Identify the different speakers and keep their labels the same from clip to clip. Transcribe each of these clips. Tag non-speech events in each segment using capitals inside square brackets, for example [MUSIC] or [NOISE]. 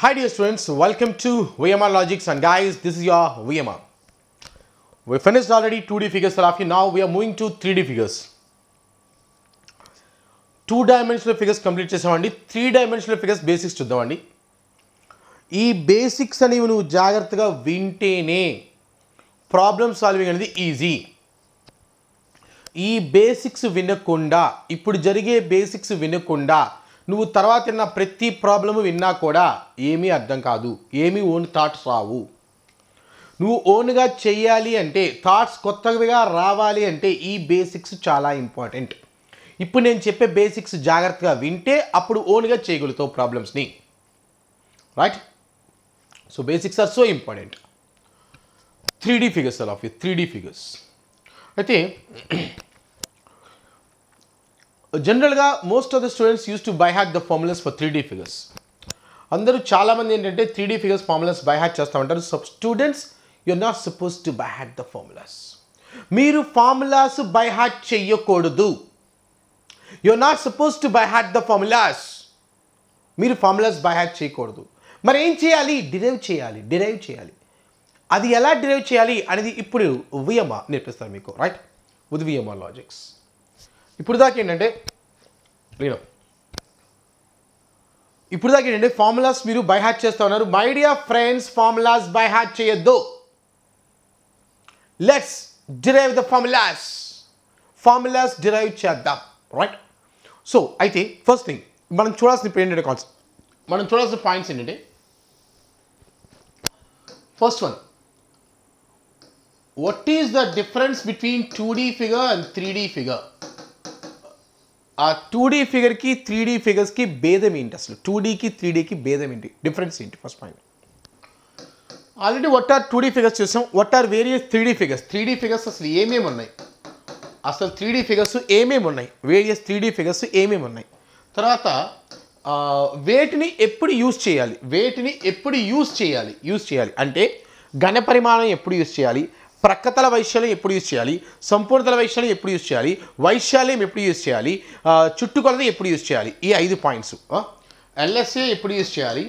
Speaker 1: Hi dear students welcome to VMR logics and guys this is your VMR we finish already two D figures of you now we're moving to three D figures two dimensional figures complete చేసామండి three dimensional figures basics చూద్దామండి ఈ basics అనేవి నువ్వు జాగ్రత్తగా వింటేనే problem solving అనేది easy ఈ basics వినకుండా ఇప్పుడు జరిగే బేసిక్స్ వినకుండా నువ్వు తర్వాత విన్న ప్రతి ప్రాబ్లము విన్నా కూడా ఏమీ అర్థం కాదు ఏమీ ఓన్ థాట్స్ రావు నువ్వు ఓన్గా చేయాలి అంటే థాట్స్ కొత్తగా రావాలి అంటే ఈ బేసిక్స్ చాలా ఇంపార్టెంట్ ఇప్పుడు నేను చెప్పే బేసిక్స్ జాగ్రత్తగా వింటే అప్పుడు ఓన్గా చేయగలుగుతావు ప్రాబ్లమ్స్ని right so basics are so important three D figures అలా త్రీ డీ ఫిగర్స్ అయితే జనరల్గా most of the students use to by హ్యాక్ the formulas for three figures అందరూ చాలామంది ఏంటంటే three D figures formulas by హ్యాక్ చేస్తూ ఉంటారు so students you're not suppose to by హ్యాక్ ద ఫార్ములాస్ మీరు ఫార్ములాస్ బై హ్యాక్ చెయ్యకూడదు you're not suppose to by హ్యాక్ ద ఫార్ములాస్ మీరు ఫార్ములాస్ బై హ్యాక్ చేయకూడదు మరి ఏం చేయాలి డిరైవ్ చేయాలి డిరైవ్ చేయాలి అది ఎలా డిరైవ్ చేయాలి అనేది ఇప్పుడు వియమ నేర్పిస్తారు మీకు రైట్ ఉద్వియమ లాజిక్స్ ఇప్పుడు దాకా ఏంటంటే నేను ఇప్పుడు దాకా ఏంటంటే ఫార్ములాస్ మీరు బై హ్యాచ్ చేస్తూ ఉన్నారు my dear friends formulas by హ్యాచ్ చేయొద్దు let's derive the formulas formulas derive చేద్దాం రైట్ సో అయితే ఫస్ట్ థింగ్ మనం చూడాల్సిన ఏంటంటే కాన్సెప్ట్ మనం చూడాల్సిన పాయింట్స్ ఏంటంటే first one the difference between two between figure and three D figure ఆ టూ డీ ఫిగర్ కి త్రీ డీ కి భేదం ఏంటి అసలు టూ డీకి త్రీ డీకి భేదం ఏంటి డిఫరెన్స్ ఏంటి first point already what are two D figures చూసాం what are various three D figures three D figures అసలు ఏమేమి ఉన్నాయి అసలు త్రీ డీ ఫిగర్స్ ఏమేమి ఉన్నాయి వేరియస్ త్రీ డీ ఫిగర్స్ ఏమేమి ఉన్నాయి తర్వాత వేటిని ఎప్పుడు యూజ్ చేయాలి వేటిని ఎప్పుడు యూజ్ చేయాలి యూజ్ చేయాలి అంటే ఘన పరిమాణం ఎప్పుడు యూజ్ చేయాలి ప్రక్కతల వైశాల్యం ఎప్పుడు యూజ్ చేయాలి సంపూర్ణతల వైశాల్యం ఎప్పుడు యూజ్ చేయాలి వైశాల్యం ఎప్పుడు యూజ్ చేయాలి చుట్టుకొలత ఎప్పుడు యూజ్ చేయాలి ఈ ఐదు పాయింట్స్ ఎల్ఎస్ఏ ఎప్పుడు యూజ్ చేయాలి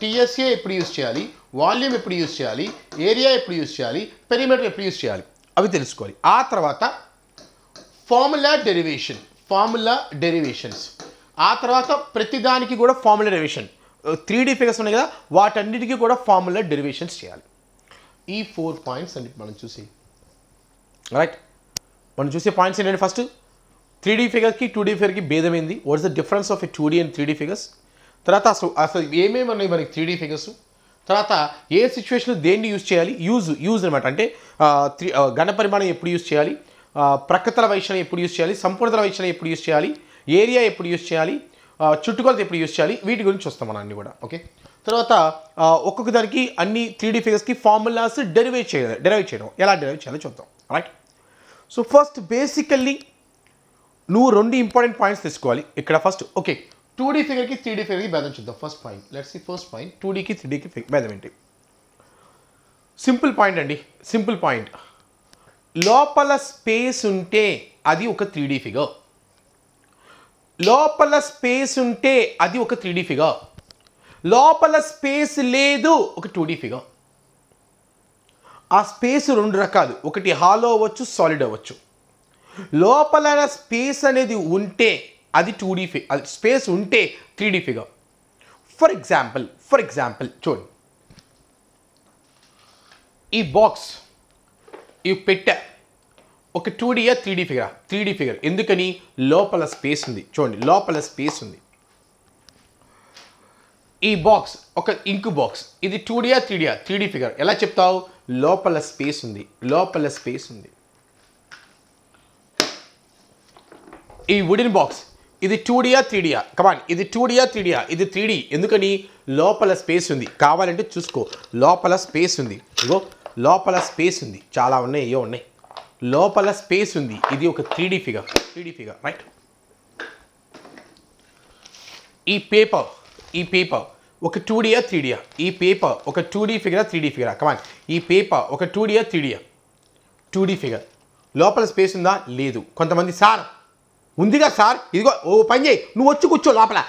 Speaker 1: టీఎస్ఏ ఎప్పుడు యూజ్ చేయాలి వాల్యూమ్ ఎప్పుడు యూజ్ చేయాలి ఏరియా ఎప్పుడు యూజ్ చేయాలి పెరిమీటర్ ఎప్పుడు యూజ్ చేయాలి అవి తెలుసుకోవాలి ఆ తర్వాత ఫార్ములా డెరివేషన్ ఫార్ములా డెరివేషన్స్ ఆ తర్వాత ప్రతిదానికి కూడా formula derivation three D figures ఉన్నాయి కదా వాటన్నిటికీ కూడా ఫార్ములా డెరివేషన్స్ చేయాలి ఈ ఫోర్ పాయింట్స్ అండి మనం చూసి రైట్ మనం చూసే పాయింట్స్ ఏంటంటే ఫస్ట్ త్రీ డీ ఫిగర్కి టూ డీ ఫిగర్కి భేదమైంది what is the difference of a two D and three D figures తర్వాత అసలు అసలు ఏమేమి ఉన్నాయి మనకి త్రీ డీ ఫిగర్స్ తర్వాత ఏ సిచ్యువేషన్లో దేన్ని యూజ్ చేయాలి యూజ్ యూజ్ అనమాట అంటే త్రీ పరిమాణం ఎప్పుడు యూజ్ చేయాలి ప్రకృతల వైశ్యం ఎప్పుడు యూజ్ చేయాలి సంపూర్ణతల వైశ్యం ఎప్పుడు యూజ్ చేయాలి ఏరియా ఎప్పుడు యూజ్ చేయాలి చుట్టుకొలత ఎప్పుడు యూజ్ చేయాలి వీటి గురించి వస్తాం మనం అన్నీ కూడా ఓకే తర్వాత ఒక్కొక్క దానికి అన్ని త్రీ డీ ఫిగర్స్కి ఫార్ములాస్ డెరివేట్ చేయాలి డెరైవ్ చేయడం ఎలా డెరైవ్ చేయాలో చూద్దాం రైట్ సో ఫస్ట్ బేసికల్లీ నువ్వు రెండు ఇంపార్టెంట్ పాయింట్స్ తీసుకోవాలి ఇక్కడ ఫస్ట్ ఓకే టూ డీ ఫిగర్కి త్రీ డీ ఫిగర్కి భేదం చూద్దాం first point let's see first point two డీకి త్రీ డీకి భేదం ఏంటి సింపుల్ పాయింట్ అండి సింపుల్ పాయింట్ లోపల స్పేస్ ఉంటే అది ఒక త్రీ డీ ఫిగర్ లోపల స్పేస్ ఉంటే అది ఒక త్రీ డీ ఫిగర్ లోపల స్పేస్ లేదు ఒక డీ ఫిగర్ ఆ స్పేస్ రెండు రకాలు ఒకటి హాలో అవ్వచ్చు సాలిడ్ అవ్వచ్చు లోపల స్పేస్ అనేది ఉంటే అది టూ డీ ఫి స్పేస్ ఉంటే D figure for example for example చూడండి ఈ బాక్స్ ఈ పెట్ట ఒక టూ టూడీయా త్రీడీ ఫిగరా డీ ఫిగర్ ఎందుకని లోపల స్పేస్ ఉంది చూడండి లోపల స్పేస్ ఉంది ఈ బాక్స్ ఒక ఇంకు బాక్స్ ఇది టూ డియా త్రీ డియా త్రీ డి ఫిగర్ ఎలా చెప్తావు లోపల స్పేస్ ఉంది లోపల స్పేస్ ఉంది ఈ వుడెన్ బాక్స్ ఇది టూ డియా త్రీ డియా కమాన్ ఇది టూ డియా త్రీ డియా ఇది త్రీ డి ఎందుకని లోపల స్పేస్ ఉంది కావాలంటే చూసుకో లోపల స్పేస్ ఉంది ఇగో లోపల స్పేస్ ఉంది చాలా ఉన్నాయి ఏవో ఉన్నాయి లోపల స్పేస్ ఉంది ఇది ఒక three D figure three D figure right ఈ పేపర్ ఈ పేపర్ ఒక టూ డియా త్రీ డియా ఈ పేపర్ ఒక టూ డీ ఫిగరా త్రీ డీ ఫిగరా కమాన్ ఈ పేపర్ ఒక టూ డియా త్రీ డియా టూ డీ ఫిగర్ లోపల స్పేస్ ఉందా లేదు కొంతమంది సార్ ఉందిగా సార్ ఇదిగో ఓ పని చేయి నువ్వు వచ్చి కూర్చో లోపల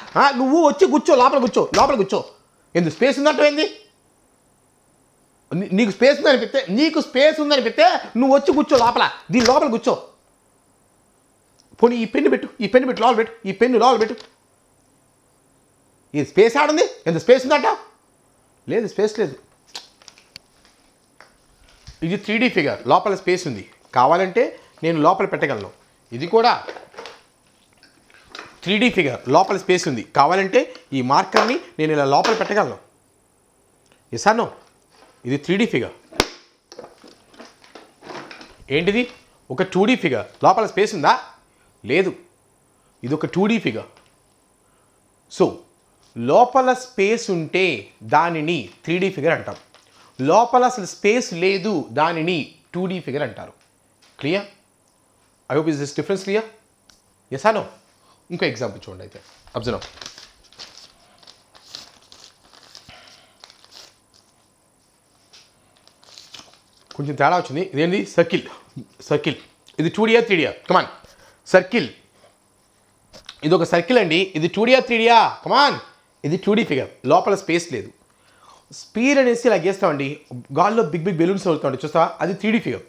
Speaker 1: నువ్వు వచ్చి కూర్చో లోపల కూర్చో లోపల కూర్చో ఎందుకు స్పేస్ ఏంది నీకు స్పేస్ ఉందనిపిస్తే నీకు స్పేస్ ఉందనిపిస్తే నువ్వు వచ్చి కూర్చో లోపల దీని లోపల కూర్చో పోనీ ఈ పెన్ను పెట్టు ఈ పెన్ను పెట్టు లోపల పెట్టు ఈ పెన్ను లోపల పెట్టు ఈ స్పేస్ ఆడుంది ఎంత స్పేస్ ఉందట లేదు స్పేస్ లేదు ఇది త్రీ ఫిగర్ లోపల స్పేస్ ఉంది కావాలంటే నేను లోపల పెట్టగలను ఇది కూడా త్రీ ఫిగర్ లోపల స్పేస్ ఉంది కావాలంటే ఈ మార్కర్ని నేను ఇలా లోపల పెట్టగలను ఇసాను ఇది త్రీ ఫిగర్ ఏంటిది ఒక టూ ఫిగర్ లోపల స్పేస్ ఉందా లేదు ఇది ఒక టూ ఫిగర్ సో లోపల స్పేస్ ఉంటే దానిని త్రీ ఫిగర్ అంటారు లోపల అసలు స్పేస్ లేదు దానిని టూ ఫిగర్ అంటారు clear I hope is this difference clear yes అనో ఇంకో ఎగ్జాంపుల్ చూడండి అయితే అబ్జర్వ్ కొంచెం తేడా వచ్చింది ఇదేంటి సర్కిల్ సర్కిల్ ఇది టూ డియా త్రీ డియా కమాన్ సర్కిల్ ఇది ఒక సర్కిల్ అండి ఇది టూ డియా త్రీ డియా కమాన్ ఇది టూడీ ఫిగర్ లోపల స్పేస్ లేదు స్పీర్ అనేసి ఇలా గీస్తామండి గాల్లో బిగ్ బిగ్ బెలూన్స్ అవుతామండి చూస్తా అది త్రీడీ ఫిగర్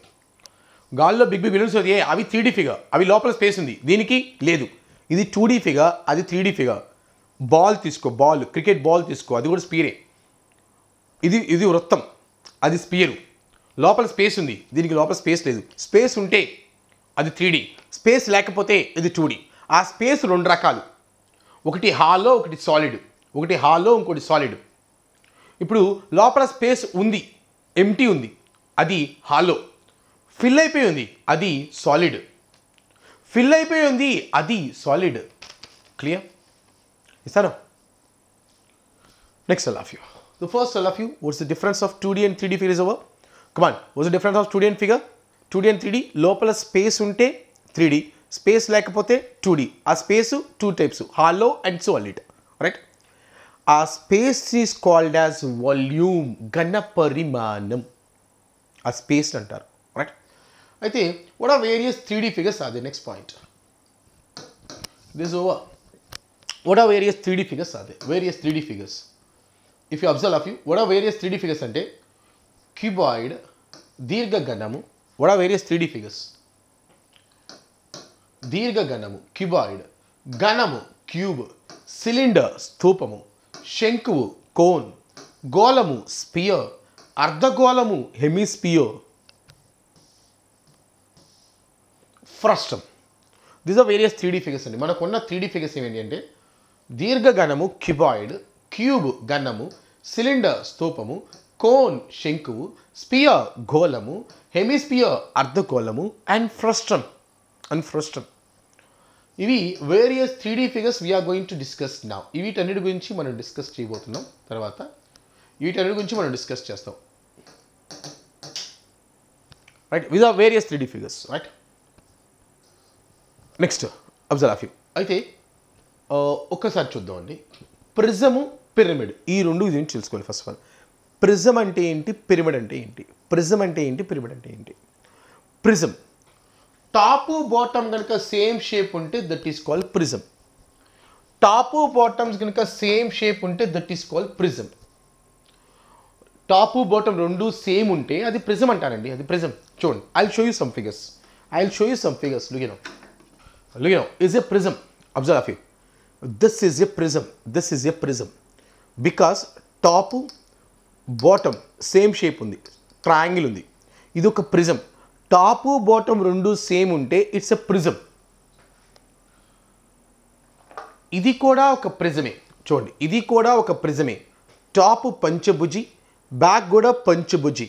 Speaker 1: గాల్లో బిగ్ బిగ్ బెలూన్స్ అవుతాయి అవి త్రీడీ ఫిగర్ అవి లోపల స్పేస్ ఉంది దీనికి లేదు ఇది టూడీ ఫిగర్ అది త్రీడీ ఫిగర్ బాల్ తీసుకో బాల్ క్రికెట్ బాల్ తీసుకో అది కూడా స్పీరే ఇది ఇది వృత్తం అది స్పీరు లోపల స్పేస్ ఉంది దీనికి లోపల స్పేస్ లేదు స్పేస్ ఉంటే అది త్రీడీ స్పేస్ లేకపోతే ఇది టూడీ ఆ స్పేస్ రెండు రకాలు ఒకటి హాల్లో ఒకటి సాలిడ్ ఒకటి హాల్లో ఇంకోటి సాలిడ్ ఇప్పుడు లోపల స్పేస్ ఉంది ఎంటీ ఉంది అది హాల్లో ఫిల్ అయిపోయి ఉంది అది సాలిడ్ ఫిల్ అయిపోయి ఉంది అది సాలిడ్ క్లియర్ ఇస్తారా next I'll you the first I'll of you what's the difference of two D and three D is over come on what's the difference of two D and figure two D and three D లోపల space ఉంటే three D space లేకపోతే two D ఆ space two types hollow and solid right ఆ space is called as volume ఘన పరిమాణం ఆ space అంటారు right అయితే what are various three D figures అది next point this over what are various three D figures అదే various three D figures if you observe of you are various three D figures అంటే cuboid దీర్ఘఘనము ఆర్ various three D ఫిగర్స్ దీర్ఘఘనము cuboid ఘనము cube cylinder స్థూపము శంకువు cone గోళము స్పియర్ అర్ధగోళము hemisphere frustum these are various three D figures అండి మనకున్న త్రీడీ ఫిగర్స్ ఏమిటి అంటే దీర్ఘగణము క్యూబాయిడ్ క్యూబ్ గణము సిలిండర్ స్తూపము కోన్ శంకువు స్పియర్ గోళము హెమిస్పియర్ అర్ధగోళము అండ్ ఫ్రస్టమ్ అండ్ ఫ్రస్టమ్ ఇవి various three figures we're going to discuss నా వీటన్నిటి గురించి మనం డిస్కస్ చేయబోతున్నాం తర్వాత వీటన్నిటి గురించి మనం డిస్కస్ చేస్తాం right with are various three figures right next observe అయితే ఒక్కసారి చూద్దామండి ప్రిజము పిరమిడ్ ఈ రెండు ఇది తెలుసుకోవాలి ఫస్ట్ ఆఫ్ ఆల్ ప్రిజం అంటే ఏంటి పిరమిడ్ అంటే ఏంటి ప్రిజం అంటే ఏంటి పిరమిడ్ అంటే ఏంటి ప్రిజం టాపు బాటమ్ కనుక సేమ్ షేప్ ఉంటే that is called prism top bottoms కనుక సేమ్ షేప్ ఉంటే that is called prism top bottom రెండు సేమ్ ఉంటే అది ప్రిజం అంటారండి అది ప్రిజం చూడండి I show you some figures I show you some figures లుగినో లుగినో is a prism observe of you this is a prism this is a prism because top bottom same shape ఉంది triangle ఉంది ఇది ఒక prism top bottom రెండు same ఉంటే it's a prism ఇది కూడా ఒక ప్రిజమే చూడండి ఇది కూడా ఒక ప్రిజమే టాప్ పంచభుజి బ్యాక్ కూడా పంచభుజి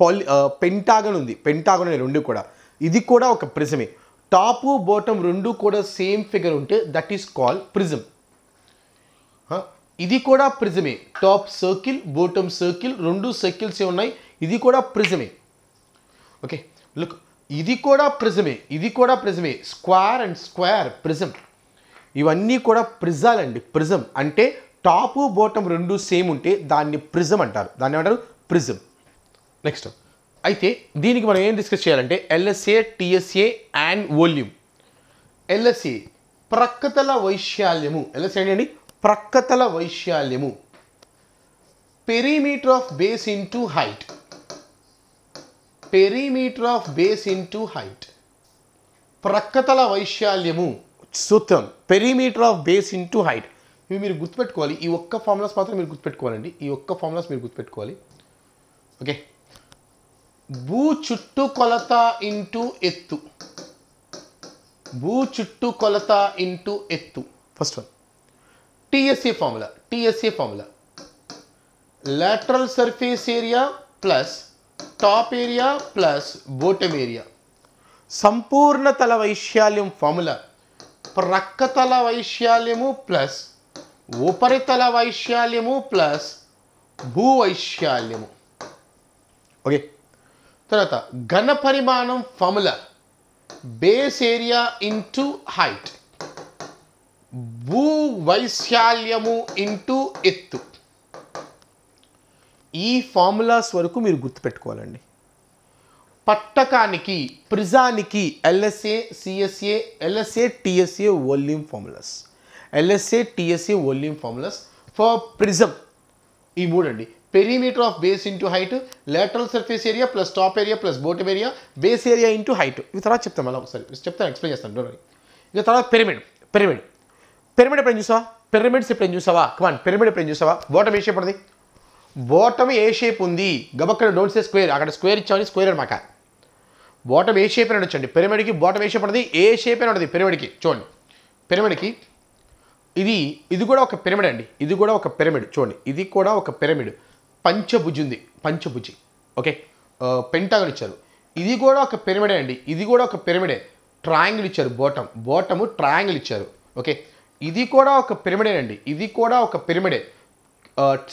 Speaker 1: పాలి పెంటాగన్ ఉంది పెంటాగన్ అనే రెండు కూడా ఇది కూడా ఒక ప్రిజమే టాప్ బాటమ్ రెండు కూడా సేమ్ ఫిగర్ ఉంటే దట్ ఈస్ కాల్ ప్రిజం ఇది కూడా ప్రిజమే టాప్ సర్కిల్ బాటమ్ సర్కిల్ రెండు సర్కిల్స్ ఏ ఉన్నాయి ఇది కూడా ప్రిజమే ఓకే లుక్ ఇది కూడా ప్రిజమే ఇది కూడా ప్రిజమే స్క్వేర్ అండ్ స్క్వేర్ ప్రిజం ఇవన్నీ కూడా ప్రిజాలండి ప్రిజం అంటే టాపు బోటం రెండు సేమ్ ఉంటే దాన్ని ప్రిజం అంటారు దాన్ని ఏమంటారు ప్రిజం నెక్స్ట్ అయితే దీనికి మనం ఏం డిస్కస్ చేయాలంటే LSA TSA and volume LSA ప్రక్కతల వైశాల్యము ఎల్ఎస్ఏ అండి ప్రక్కతల వైశాల్యము perimeter of base into height perimeter of base into height ప్రక్కతల వైశాల్యము సూత్రం perimeter of base into height ఇవి మీరు గుర్తుపెట్టుకోవాలి ఈ ఒక్క ఫార్ములాస్ మాత్రం మీరు గుర్తుపెట్టుకోవాలండి ఈ ఒక్క ఫార్ములాస్ మీరు గుర్తుపెట్టుకోవాలి ఓకే భూ కొలత ఇంటూ ఎత్తు భూ కొలత ఇంటూ ఎత్తు first one TSA formula TSA formula lateral surface area plus top area plus bottom area సంపూర్ణ తల వైశాల్యం ఫాములా ప్రక్కతల వైశాల్యము ప్లస్ ఉపరితల వైశాల్యము ప్లస్ భూ వైశాల్యము ఓకే తర్వాత ఘన పరిమాణం formula base area into height భూ వైశాల్యము ఇంటూ ఎత్తు ఈ ఫార్ములాస్ వరకు మీరు గుర్తుపెట్టుకోవాలండి పట్టకానికి ప్రిజానికి LSA CSA LSA TSA volume formulas LSA TSA volume formulas for prism ఈ మూడండి perimeter of base into height lateral surface area plus top area plus bottom area base area into height ఇవి తర్వాత చెప్తాం అలా ఒకసారి చెప్తాను ఎక్స్ప్లెయిన్ చేస్తాను door ఇక తర్వాత పిరమిడ్ పిరమిడ్ పిరమిడ్ ఎప్పుడైనా చూసావా పిరమిడ్స్ ఎప్పుడైనా చూసావా కమాన్ పిరమిడ్ ఎప్పుడైనా చూసావా బోటమ్ ఏషియా షేప్ ఓటమి ఏ షేప్ ఉంది గబక్కడ డోంట్ సే స్క్వేర్ అక్కడ స్క్వేర్ ఇచ్చామని స్క్వేర్ అనమాట బాటమ్ ఏ షేప్ అని వచ్చండి పిరమిడ్కి బాటమ్ ఏ షేప్ అనేది ఏ షేప్ అని ఉంటుంది పిరమిడ్కి చూడండి పిరమిడ్కి ఇది ఇది కూడా ఒక పిరమిడ్ అండి ఇది కూడా ఒక పిరమిడ్ చూడండి ఇది కూడా ఒక పిరమిడ్ పంచభుజి ఉంది పంచభుజి ఓకే పెంటాగన్ ఇచ్చారు ఇది కూడా ఒక పిరమిడే అండి ఇది కూడా ఒక పిరమిడే ట్రాంగిల్ ఇచ్చారు బోటం బోటము ట్రాంగిల్ ఇచ్చారు ఓకే ఇది కూడా ఒక పిరమిడేనండి ఇది కూడా ఒక పిరమిడే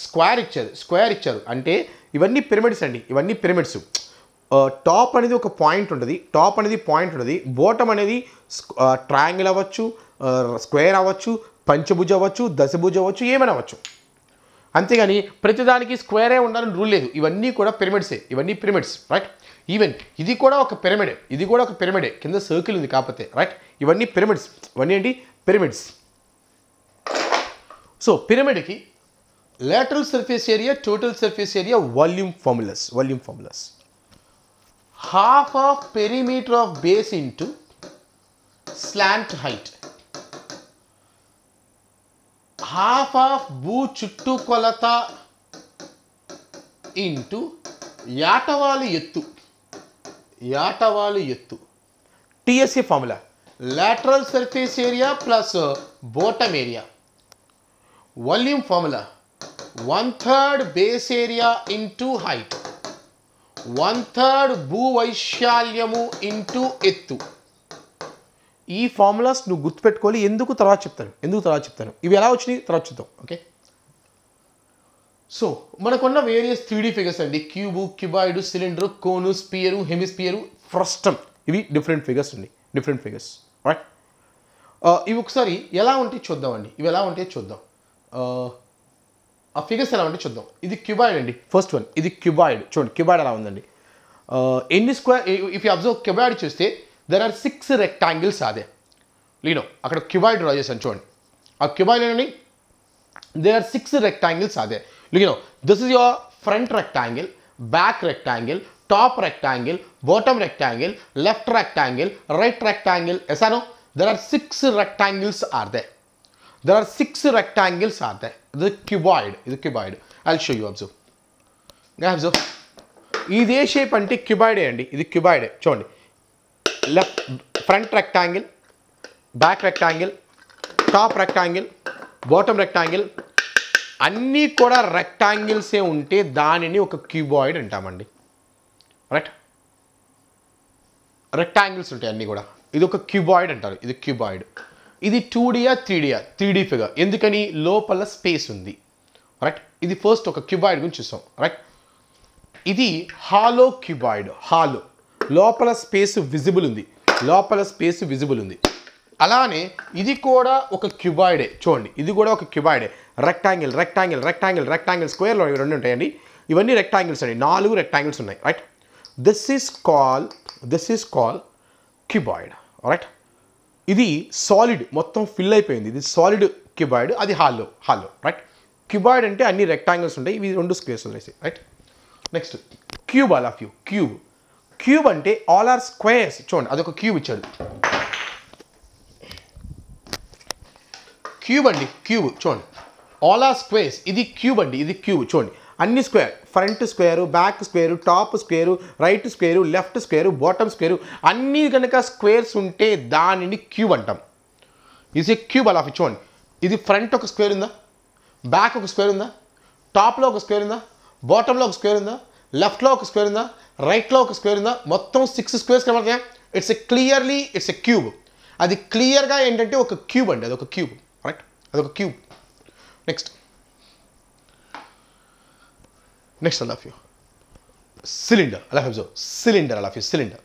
Speaker 1: స్క్వేర్ ఇచ్చారు స్క్వేర్ ఇచ్చారు అంటే ఇవన్నీ పిరమిడ్స్ అండి ఇవన్నీ పిరమిడ్స్ టాప్ అనేది ఒక పాయింట్ ఉంటుంది టాప్ అనేది పాయింట్ ఉంటుంది బోటం అనేది ట్రయాంగిల్ అవ్వచ్చు స్క్వేర్ అవ్వచ్చు పంచభుజ అవ్వచ్చు దశభుజ అవ్వచ్చు ఏమైనా అవ్వచ్చు అంతేగాని ప్రతిదానికి స్క్వేరే ఉండాలని రూల్ లేదు ఇవన్నీ కూడా పిరమిడ్సే ఇవన్నీ పిరమిడ్స్ రైట్ ఈవెన్ ఇది కూడా ఒక పిరమిడే ఇది కూడా ఒక పిరమిడే కింద సర్కిల్ ఉంది కాకపోతే రైట్ ఇవన్నీ పిరమిడ్స్ ఇవన్నీ ఏంటి పిరమిడ్స్ సో పిరమిడ్కి lateral surface area, total surface area, volume formulas, volume formulas. Half of perimeter of base into slant height. Half of భూ చుట్టుకొలత ఇంటూ యాటవాలు ఎత్తు యాటవాలు ఎత్తు TSA formula lateral surface area plus uh, bottom area. Volume formula one third base area into height, one third భూవైశాల్యము into ఎత్తు ఈ formulas నువ్వు గుర్తుపెట్టుకోవాలి ఎందుకు తర్వాత చెప్తాను ఎందుకు తర్వాత చెప్తాను ఇవి ఎలా వచ్చినాయి తర్వాత చూద్దాం ఓకే సో మనకున్న వేరియస్ త్రీడీ ఫిగర్స్ అండి cube cuboid cylinder cone sphere hemisphere frustum ఇవి డిఫరెంట్ ఫిగర్స్ అండి డిఫరెంట్ ఫిగర్స్ రైట్ ఇవి ఒకసారి ఎలా ఉంటే చూద్దామండి ఇవి ఎలా ఉంటే చూద్దాం uh, ఆ ఫిగర్స్ ఎలా ఉంటే చూద్దాం ఇది క్యూబాయిడ్ అండి ఫస్ట్ వన్ ఇది క్యూబాయిడ్ చూడండి క్యూబాయిడ్ ఎలా ఉందండి ఎన్ని square if you observe cuboid చూస్తే దెర్ ఆర్ సిక్స్ రెక్టాంగిల్స్ అదే లీనో అక్కడ క్యూబాయిడ్ డ్రా చేశాను చూడండి ఆ క్యూబాయిడ్ ఏంటండి దే ఆర్ సిక్స్ రెక్టాంగిల్స్ అదే లీనో this is your front rectangle back rectangle top rectangle bottom rectangle left rectangle right rectangle ఎసానో there are six rectangles are they There are six rectangles are there. The cuboid, the cuboid. I'll show you, observe. Now observe. ఇది ఏ shape అంటే క్యుబాయిడే అండి ఇది క్యూబాయిడే చూడండి left front rectangle back rectangle top rectangle bottom rectangle అన్నీ కూడా రెక్టాంగిల్సే ఉంటే దానిని ఒక క్యూబాయిడ్ అంటామండి రైట్ రెక్టాంగిల్స్ ఉంటాయి అన్నీ కూడా ఇది ఒక క్యూబాయిడ్ అంటారు ఇది క్యూబాయిడ్ ఇది టూ డియా త్రీ డియా త్రీ డీ ఫిగర్ ఎందుకని లోపల స్పేస్ ఉంది రైట్ ఇది ఫస్ట్ ఒక క్యూబాయిడ్ గురించి చూస్తాం రైట్ ఇది హాలో క్యూబాయిడ్ హాలో లోపల స్పేస్ విజిబుల్ ఉంది లోపల స్పేస్ విజిబుల్ ఉంది అలానే ఇది కూడా ఒక క్యూబాయిడే చూడండి ఇది కూడా ఒక క్యూబాయిడే రెక్టాంగిల్ రెక్టాంగిల్ రెక్టాంగిల్ రెక్టాంగిల్ స్క్వేర్లో ఇవి రెండు ఉంటాయండి ఇవన్నీ రెక్టాంగిల్స్ అండి నాలుగు రెక్టాంగిల్స్ ఉన్నాయి right this is call this is call cuboid right ఇది సాలిడ్ మొత్తం ఫిల్ అయిపోయింది ఇది సాలిడ్ క్యూబాయిడ్ అది హాలో హాలో రైట్ క్యూబాయిడ్ అంటే అన్ని రెక్టాంగిల్స్ ఉంటాయి ఇవి రెండు స్క్వేర్స్ ఉన్నాయి right next cube all of you cube cube అంటే ఆల్ ఆర్ స్క్వేర్స్ చూడండి అదొక క్యూబ్ ఇచ్చాడు క్యూబ్ అండి క్యూబ్ చూడండి ఆల్ ఆర్ స్క్వేర్స్ ఇది క్యూబ్ అండి ఇది క్యూబ్ చూడండి అన్ని square front square back square top square right square left square bottom square అన్నీ కనుక స్క్వేర్స్ ఉంటే దానిని క్యూబ్ అంటాం ఈజ్ ఏ క్యూబ్ అలా ఫిచ్ ఇది ఫ్రంట్ ఒక స్క్వేర్ ఉందా బ్యాక్ ఒక స్క్వేర్ ఉందా టాప్లో ఒక స్క్వేర్ ఉందా బాటంలో ఒక స్క్వేర్ ఉందా లెఫ్ట్లో ఒక స్క్వేర్ ఉందా రైట్లో ఒక స్క్వేర్ ఉందా మొత్తం సిక్స్ స్క్వేర్స్ కనబడతాయా it's a clearly it's a cube అది క్లియర్గా ఏంటంటే ఒక క్యూబ్ అండి అది ఒక క్యూబ్ రైట్ అదొక cube next next all of you cylinder అలా అబ్జర్వ్ సిలిండర్ అలా ఆఫ్ యూ సిలిండర్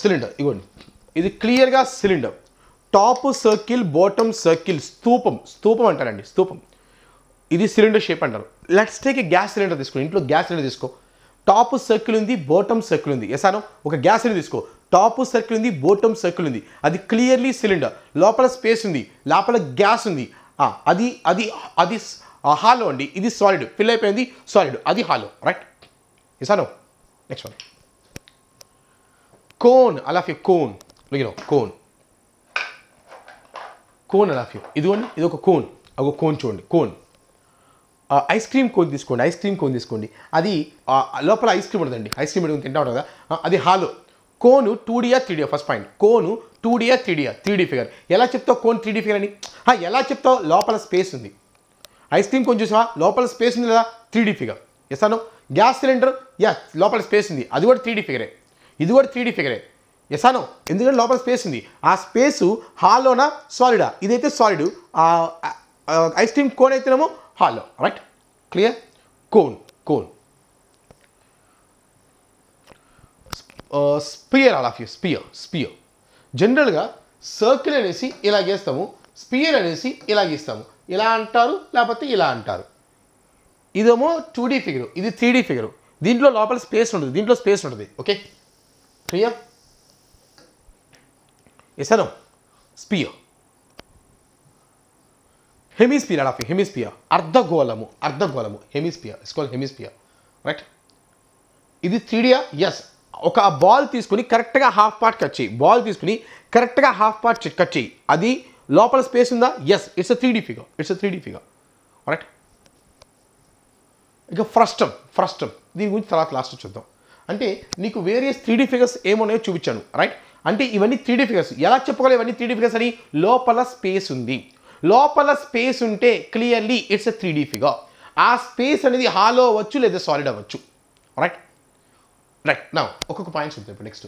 Speaker 1: సిలిండర్ ఇగోండి ఇది క్లియర్గా cylinder top circle bottom circle స్తూపం స్తూపం అంటారండి స్తూపం ఇది సిలిండర్ షేప్ అంటారు లెట్స్ టేక్ గ్యాస్ సిలిండర్ తీసుకో ఇంట్లో గ్యాస్ సిలిండర్ తీసుకో టాప్ సర్కిల్ ఉంది బాటమ్ సర్కిల్ ఉంది ఎసాను ఒక గ్యాస్ సిలిండర్ తీసుకో టాప్ సర్కిల్ ఉంది బాటమ్ సర్కిల్ ఉంది అది క్లియర్లీ సిలిండర్ లోపల స్పేస్ ఉంది లోపల గ్యాస్ ఉంది అది అది అది హాలో అండి ఇది సాలిడ్ ఫిల్ అయిపోయింది సాలిడ్ అది హాలో రైట్ ఇసాను next one cone all of you cone లో కోన్ కోన్ అలాఫ్ యూ ఇదిగోండి ఇది ఒక కోన్ ఒక కోన్ చూడండి కోన్ ఐస్ క్రీమ్ కోన్ తీసుకోండి ఐస్ క్రీమ్ కోన్ తీసుకోండి అది లోపల ఐస్ క్రీమ్ ఉంటుందండి ఐస్ క్రీమ్ ఉంటుంది తింటా ఉంటుంది కదా అది హాలో కోను టూ డియా త్రీ డియా ఫస్ట్ పాయింట్ కోను టూ డియా త్రీ డియా త్రీ డీ ఫిగర్ ఎలా చెప్తావు కోన్ త్రీ డీ ఫిగర్ అని ఎలా చెప్తావు లోపల స్పేస్ ఉంది ఐస్ క్రీమ్ కొంచెం చూసావా లోపల స్పేస్ ఉంది త్రీ త్రీడీ ఫిగర్ ఎసాను గ్యాస్ సిలిండర్ యా లోపల స్పేస్ ఉంది అది కూడా త్రీ ఫిగరే ఇది కూడా త్రీ ఫిగరే ఎసాను ఎందుకంటే లోపల స్పేస్ ఉంది ఆ స్పేసు హాల్లోనా సాలిడా ఇదైతే సాలిడ్ ఐస్ క్రీమ్ కోన్ అయితేనేమో hollow right clear cone cone sphere all of you sphere sphere జనరల్గా సర్కిల్ అనేసి ఇలా గీస్తాము స్పియర్ అనేసి ఇలా గీస్తాము ఇలా అంటారు లేకపోతే ఇలా అంటారు ఇదేమో టూ డీ ఫిగర్ ఇది త్రీ డీ ఫిగర్ దీంట్లో లోపల స్పేస్ ఉంటుంది దీంట్లో స్పేస్ ఉంటుంది ఓకే క్లియర్ ఎసరం స్పియో హెమిస్పియర్ ఆఫ్ హెమిస్పియర్ అర్ధగోళము అర్ధగోళము hemisphere is call hemisphere right ఇది త్రీడియా ఎస్ ఒక బాల్ తీసుకుని కరెక్ట్గా హాఫ్ పార్ట్ కట్ చేయి బాల్ తీసుకుని కరెక్ట్గా హాఫ్ పార్ట్ కట్ చేయి అది లోపల స్పేస్ ఉందా yes it's three D figure it's three D figure right ఇక ఫ్రస్టమ్ ఫ్రస్టమ్ దీని గురించి తర్వాత లాస్ట్ చూద్దాం అంటే నీకు వేరియస్ త్రీ డీ ఫిగర్స్ ఏమున్నాయో చూపించాను రైట్ అంటే ఇవన్నీ త్రీ డీ ఫిగర్స్ ఎలా చెప్పగలవు ఇవన్నీ త్రీ డీ ఫిగర్స్ అని లోపల స్పేస్ ఉంది లోపల స్పేస్ ఉంటే clearly it's a three D figure ఆ స్పేస్ అనేది హాలో అవ్వచ్చు లేదా సాలిడ్ అవ్వచ్చు రైట్ రైట్ నా ఒక్కొక్క పాయింట్స్ ఉంటాయి ఇప్పుడు నెక్స్ట్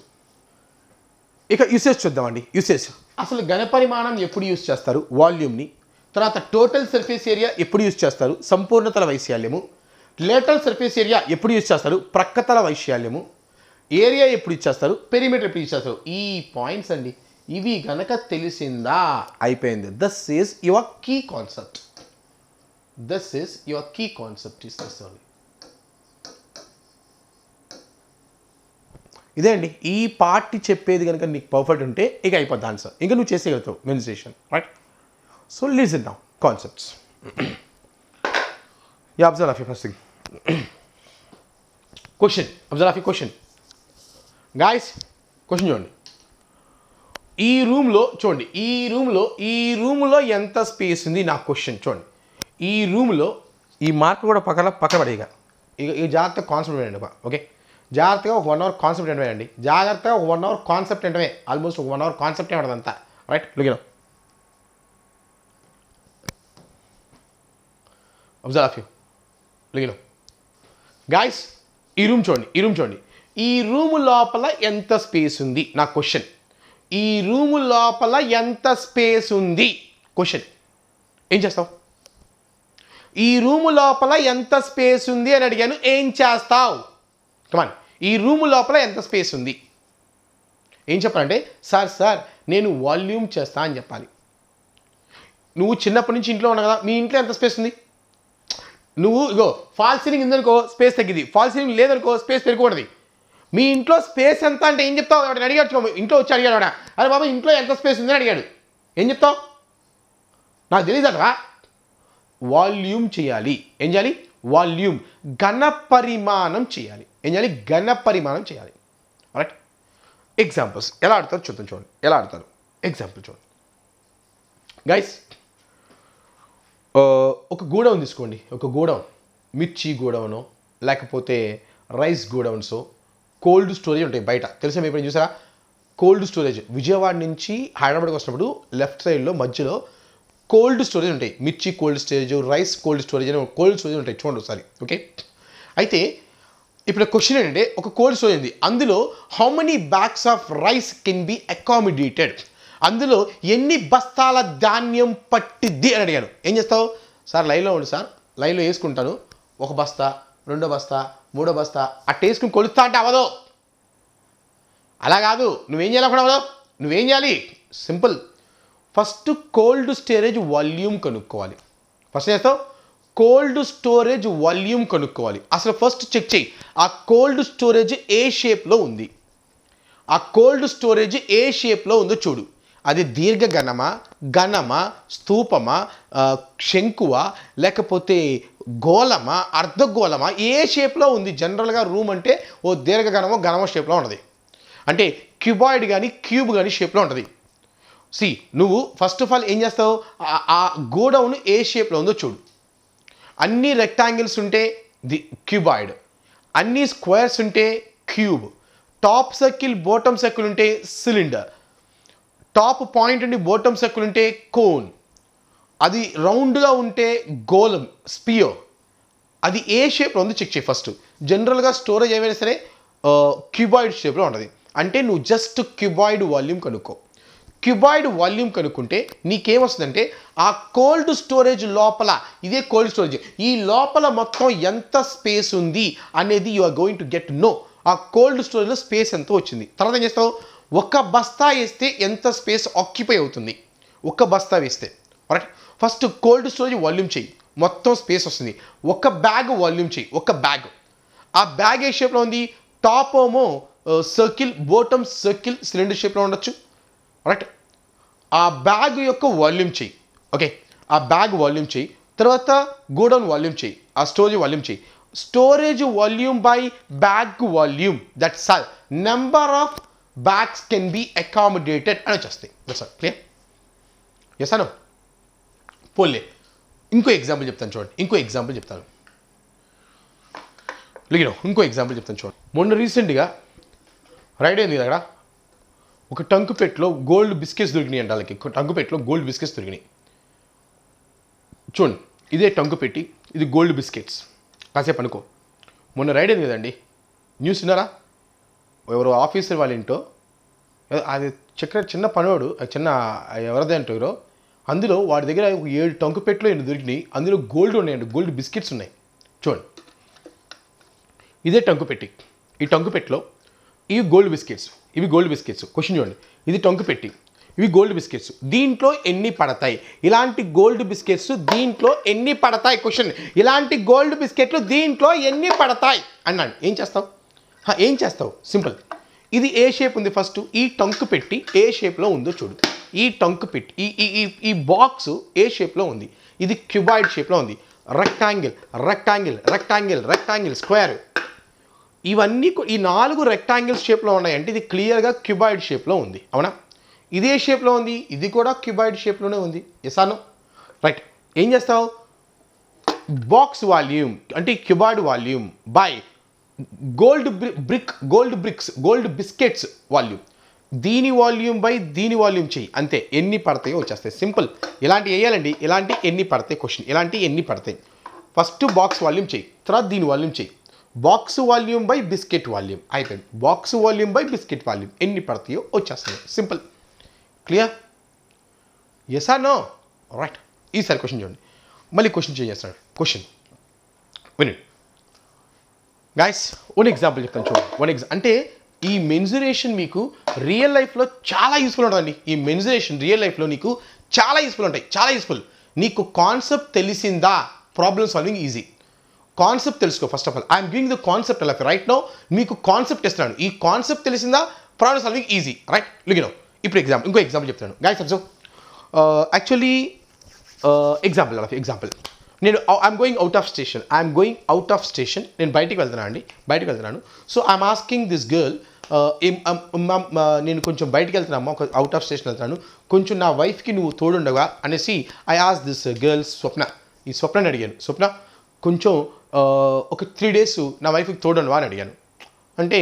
Speaker 1: ఇక యూసేజ్ చూద్దామండి యూసేజ్ అసలు ఘనపరిమాణం ఎప్పుడు యూస్ చేస్తారు వాల్యూమ్ని తర్వాత టోటల్ సర్ఫేస్ ఏరియా ఎప్పుడు యూస్ చేస్తారు సంపూర్ణతల వైశాల్యము లేటల్ సర్ఫేస్ ఏరియా ఎప్పుడు యూస్ చేస్తారు ప్రక్కతల వైశాల్యము ఏరియా ఎప్పుడు ఇచ్చేస్తారు పెరిమీటర్ ఎప్పుడు ఇచ్చేస్తారు ఈ పాయింట్స్ అండి ఇవి గనక తెలిసిందా అయిపోయింది this is your key concept this is your key concept is ఇదే అండి ఈ పార్టీ చెప్పేది కనుక నీకు పర్ఫెక్ట్ ఉంటే ఇక అయిపోద్ది ఆన్సర్ ఇంకా నువ్వు చేసేయగలుగుతావు meditation right so in now concepts యా అబ్జర్ ఆఫీ ఫస్ట్ థింగ్ క్వశ్చన్ అబ్జర్ ఆఫీ క్వశ్చన్ గాయస్ క్వశ్చన్ చూడండి ఈ రూమ్లో చూడండి ఈ రూమ్లో ఈ రూమ్లో ఎంత స్పేస్ ఉంది నా క్వశ్చన్ చూడండి ఈ రూమ్లో ఈ మార్క్ కూడా పక్కన పక్కన పడేయగా ఇక ఈ జాగ్రత్త కాన్సెప్ట్ ఓకే జాగ్రత్తగా ఒక వన్ అవర్ కాన్సెప్ట్ ఎంటనే అండి జాగ్రత్తగా ఒక వన్ అవర్ కాన్సెప్ట్ ఎంటనే ఆల్మోస్ట్ ఒక వన్ అవర్ కాన్సెప్ట్ ఉంటుంది అంతా రైట్ లుకిన అబ్జర్వ్ ఆఫ్ యూ లుకిన గాయస్ ఈ రూమ్ చూడండి ఈ రూమ్ చూడండి ఈ రూమ్ లోపల ఎంత స్పేస్ ఉంది నా క్వశ్చన్ ఈ రూమ్ లోపల ఎంత స్పేస్ ఉంది క్వశ్చన్ ఏం చేస్తావు ఈ రూమ్ లోపల ఎంత స్పేస్ ఉంది అని అడిగాను ఏం చేస్తావు కమాన్ ఈ రూమ్ లోపల ఎంత స్పేస్ ఉంది ఏం చెప్పాలంటే సార్ సార్ నేను వాల్యూమ్ చేస్తా అని చెప్పాలి నువ్వు చిన్నప్పటి నుంచి ఇంట్లో ఉన్నావు కదా మీ ఇంట్లో ఎంత స్పేస్ ఉంది నువ్వు ఇగో ఫాల్ సీలింగ్ ఉందనుకో స్పేస్ తగ్గింది ఫాల్ సీలింగ్ లేదనుకో స్పేస్ పెరగకూడదు మీ ఇంట్లో స్పేస్ ఎంత అంటే ఏం చెప్తావు ఎవడని అడిగాడు ఇంట్లో వచ్చి అడిగాడు ఆడ అరే బాబా ఇంట్లో ఎంత స్పేస్ ఉందని అడిగాడు ఏం చెప్తావు నాకు తెలియదట వాల్యూమ్ చేయాలి ఏం చేయాలి వాల్యూమ్ ఘన పరిమాణం చేయాలి ఏం చేయాలి ఘన పరిమాణం చేయాలి రైట్ ఎగ్జాంపుల్స్ ఎలా ఆడతారు చూద్దాం చూడండి ఎలా ఆడతారు ఎగ్జాంపుల్ చూడండి గైస్ ఒక గూడౌన్ తీసుకోండి ఒక గూడౌన్ మిర్చి గూడౌను లేకపోతే రైస్ గూడౌన్స్ కోల్డ్ స్టోరేజ్ ఉంటాయి బయట తెలిసే మేము ఇప్పుడు చూసారా కోల్డ్ స్టోరేజ్ విజయవాడ నుంచి హైదరాబాద్కి వచ్చినప్పుడు లెఫ్ట్ సైడ్లో మధ్యలో కోల్డ్ స్టోరేజ్ ఉంటాయి మిర్చి cold storage rice cold storage అని కోల్డ్ స్టోరేజ్ ఉంటాయి చూడండి ఒకసారి ఓకే అయితే ఇప్పుడు క్వశ్చన్ ఏంటంటే ఒక కోర్స్ పోయింది అందులో how many bags of rice can be accommodated అందులో ఎన్ని బస్తాల ధాన్యం పట్టిద్ది అని అడిగాను ఏం చేస్తావు సార్ లైన్లో ఉండు సార్ లైన్లో వేసుకుంటాను ఒక బస్తా రెండో బస్తా మూడో బస్తా అట్ట వేసుకుని కొలుస్తా అంటే అవ్వదు అలా కాదు నువ్వేం చేయాలి అక్కడ అవ్వదు నువ్వేం చేయాలి simple first cold storage volume కనుక్కోవాలి ఫస్ట్ చేస్తావు కోల్డ్ స్టోరేజ్ వాల్యూమ్ కనుక్కోవాలి అసలు ఫస్ట్ చెక్ చేయి ఆ కోల్డ్ స్టోరేజ్ ఏ షేప్లో ఉంది ఆ కోల్డ్ స్టోరేజ్ ఏ షేప్లో ఉందో చూడు అది దీర్ఘఘనమా ఘనమా స్థూపమా శంకువ లేకపోతే గోళమా అర్ధగోళమా ఏ షేప్లో ఉంది జనరల్గా రూమ్ అంటే ఓ దీర్ఘగణమో ఘనమో షేప్లో ఉంటుంది అంటే క్యూబాయిడ్ కానీ క్యూబ్ కానీ షేప్లో ఉంటుంది సి నువ్వు ఫస్ట్ ఆఫ్ ఆల్ ఏం చేస్తావు ఆ గోడౌన్ ఏ షేప్లో ఉందో చూడు అన్ని రెక్టాంగిల్స్ ఉంటే ది క్యూబాయిడ్ అన్ని స్క్వేర్స్ ఉంటే cube top circle bottom circle ఉంటే సిలిండర్ టాప్ పాయింట్ ఉండి బోటమ్ సర్కిల్ ఉంటే కోన్ అది రౌండ్గా ఉంటే గోలం స్పియో అది ఏ షేప్లో ఉంది చెక్ చేయి ఫస్ట్ జనరల్గా స్టోరేజ్ ఏమైనా సరే క్యూబాయిడ్ షేప్లో ఉంటుంది అంటే నువ్వు జస్ట్ క్యూబాయిడ్ వాల్యూమ్ కనుక్కో క్యూబాయిడ్ వాల్యూమ్ కనుక్కుంటే నీకేమొస్తుందంటే ఆ కోల్డ్ స్టోరేజ్ లోపల ఇదే కోల్డ్ స్టోరేజ్ ఈ లోపల మొత్తం ఎంత స్పేస్ ఉంది అనేది you are going to get no ఆ కోల్డ్ స్టోరేజ్లో స్పేస్ ఎంత వచ్చింది తర్వాత ఏం చేస్తావు ఒక బస్తా వేస్తే ఎంత స్పేస్ ఆక్యుపై అవుతుంది ఒక బస్తా వేస్తే right first cold storage volume చేయి మొత్తం స్పేస్ వస్తుంది ఒక బ్యాగ్ వాల్యూమ్ చేయి ఒక బ్యాగ్ ఆ బ్యాగ్ ఏ షేప్లో ఉంది టాప్ ఏమో సర్కిల్ బోటమ్ సర్కిల్ సిలిండర్ షేప్లో ఉండొచ్చు రైట్ ఆ బ్యాగ్ యొక్క వాల్యూమ్ చేయి ఓకే ఆ బ్యాగ్ వాల్యూమ్ చేయి తర్వాత గోడౌన్ వాల్యూమ్ చేయి ఆ స్టోరేజ్ వాల్యూమ్ చేయి storage volume by bag volume that sir number of bags can be accommodated అని వచ్చేస్తాయి సార్ క్లియర్ ఎస్ పోలే ఇంకో ఎగ్జాంపుల్ చెప్తాను చూడండి ఇంకో ఎగ్జాంపుల్ చెప్తాను లిగిన ఇంకో ఎగ్జాంపుల్ చెప్తాను చూడండి మొన్న రీసెంట్గా రైడ్ అయింది కదా ఒక టంకు టంకుపెట్లో గోల్డ్ బిస్కెట్స్ దొరికినాయి అండి వాళ్ళకి టంకు టంకుపెట్లో గోల్డ్ బిస్కెట్స్ దొరికినాయి చూడండి ఇదే టంకు పెట్టి ఇది గోల్డ్ బిస్కెట్స్ కాసేపు అనుకో మొన్న రైడ్ అయింది కదండి న్యూస్ విన్నారా ఎవరో ఆఫీసర్ వాళ్ళ ఇంటో అది చక్ర చిన్న పనివాడు చిన్న ఎవరిదే అంటారో అందులో వాడి దగ్గర ఏడు టంకు పెట్టులో ఎన్ని దొరికినాయి అందులో గోల్డ్ ఉన్నాయండి గోల్డ్ బిస్కెట్స్ ఉన్నాయి చూడండి ఇదే టంకు పెట్టి ఈ టంకు పెట్టిలో ఈ గోల్డ్ బిస్కెట్స్ ఇవి గోల్డ్ బిస్కెట్స్ క్వశ్చన్ చూడండి ఇది టొంక పెట్టి ఇవి గోల్డ్ బిస్కెట్స్ దీంట్లో ఎన్ని పడతాయి ఇలాంటి గోల్డ్ బిస్కెట్స్ దీంట్లో ఎన్ని పడతాయి క్వశ్చన్ ఇలాంటి గోల్డ్ బిస్కెట్లు దీంట్లో ఎన్ని పడతాయి అన్నాడు ఏం చేస్తావు ఏం చేస్తావు సింపుల్ ఇది ఏ షేప్ ఉంది ఫస్ట్ ఈ టంకు పెట్టి ఏ షేప్లో ఉందో చూడు ఈ టంక్ పెట్టి ఈ ఈ ఈ బాక్స్ ఏ షేప్లో ఉంది ఇది క్యూబాయిడ్ షేప్లో ఉంది rectangle rectangle rectangle rectangle square ఇవన్నీ ఈ నాలుగు రెక్టాంగిల్ షేప్లో ఉన్నాయంటే ఇది క్లియర్గా క్యూబాయిడ్ షేప్లో ఉంది అవునా ఇదే షేప్లో ఉంది ఇది కూడా క్యూబాయిడ్ షేప్లోనే ఉంది ఎసాను రైట్ ఏం చేస్తావు బాక్స్ వాల్యూమ్ అంటే cuboid volume by gold brick gold bricks gold biscuits volume దీని వాల్యూమ్ బై దీని వాల్యూమ్ చేయి అంతే ఎన్ని పడతాయో వచ్చేస్తాయి సింపుల్ ఇలాంటి వేయాలండి ఇలాంటి ఎన్ని పడతాయి క్వశ్చన్ ఇలాంటి ఎన్ని పడతాయి ఫస్ట్ బాక్స్ వాల్యూమ్ చేయి తర్వాత దీని వాల్యూమ్ చేయి box volume by biscuit volume అయిపోయింది box volume by biscuit volume ఎన్ని పడతాయో వచ్చేస్తాయి simple clear yes or no right ఈసారి క్వశ్చన్ చూడండి మళ్ళీ క్వశ్చన్ చేంజ్ చేస్తాడు క్వశ్చన్ విని గాయస్ వన్ ఎగ్జాంపుల్ చెప్తాను చూడండి వన్ ఎగ్జా అంటే ఈ మెన్జురేషన్ మీకు రియల్ లైఫ్లో చాలా యూస్ఫుల్ ఉంటుందండి ఈ మెన్జురేషన్ రియల్ లైఫ్లో నీకు చాలా యూస్ఫుల్ ఉంటాయి చాలా యూస్ఫుల్ నీకు కాన్సెప్ట్ తెలిసిందా ప్రాబ్లమ్ సాల్వింగ్ ఈజీ కాన్సెప్ట్ తెలుసుకో first of all I'm giving the concept ఎలా రైట్ నో మీకు కాన్సెప్ట్ ఇస్తున్నాను ఈ కాన్సెప్ట్ తెలిసిందా ప్రాబ్లమ్ సాల్వింగ్ ఈజీ రైట్ లుగినో ఇప్పుడు ఎగ్జాంపుల్ ఇంకో ఎగ్జాంపుల్ చెప్తాను గాయస్ అబ్జర్వ్ యాక్చువల్లీ ఎగ్జాంపుల్ అలా ఎగ్జాంపుల్ నేను I'm going out of station I'm going out of station నేను బయటికి వెళ్తున్నాను అండి బయటకు వెళ్తున్నాను so I'm asking this girl నేను కొంచెం బయటకు వెళ్తున్నాము ఒక అవుట్ ఆఫ్ స్టేషన్ వెళ్తున్నాను కొంచెం నా వైఫ్కి నువ్వు తోడుండగా అనేసి I ask this girls Swapna ఈ స్వప్నని అడిగాను స్వప్న కొంచెం ఒక త్రీ డేస్ నా వైఫ్కి తోడను అని అడిగాను అంటే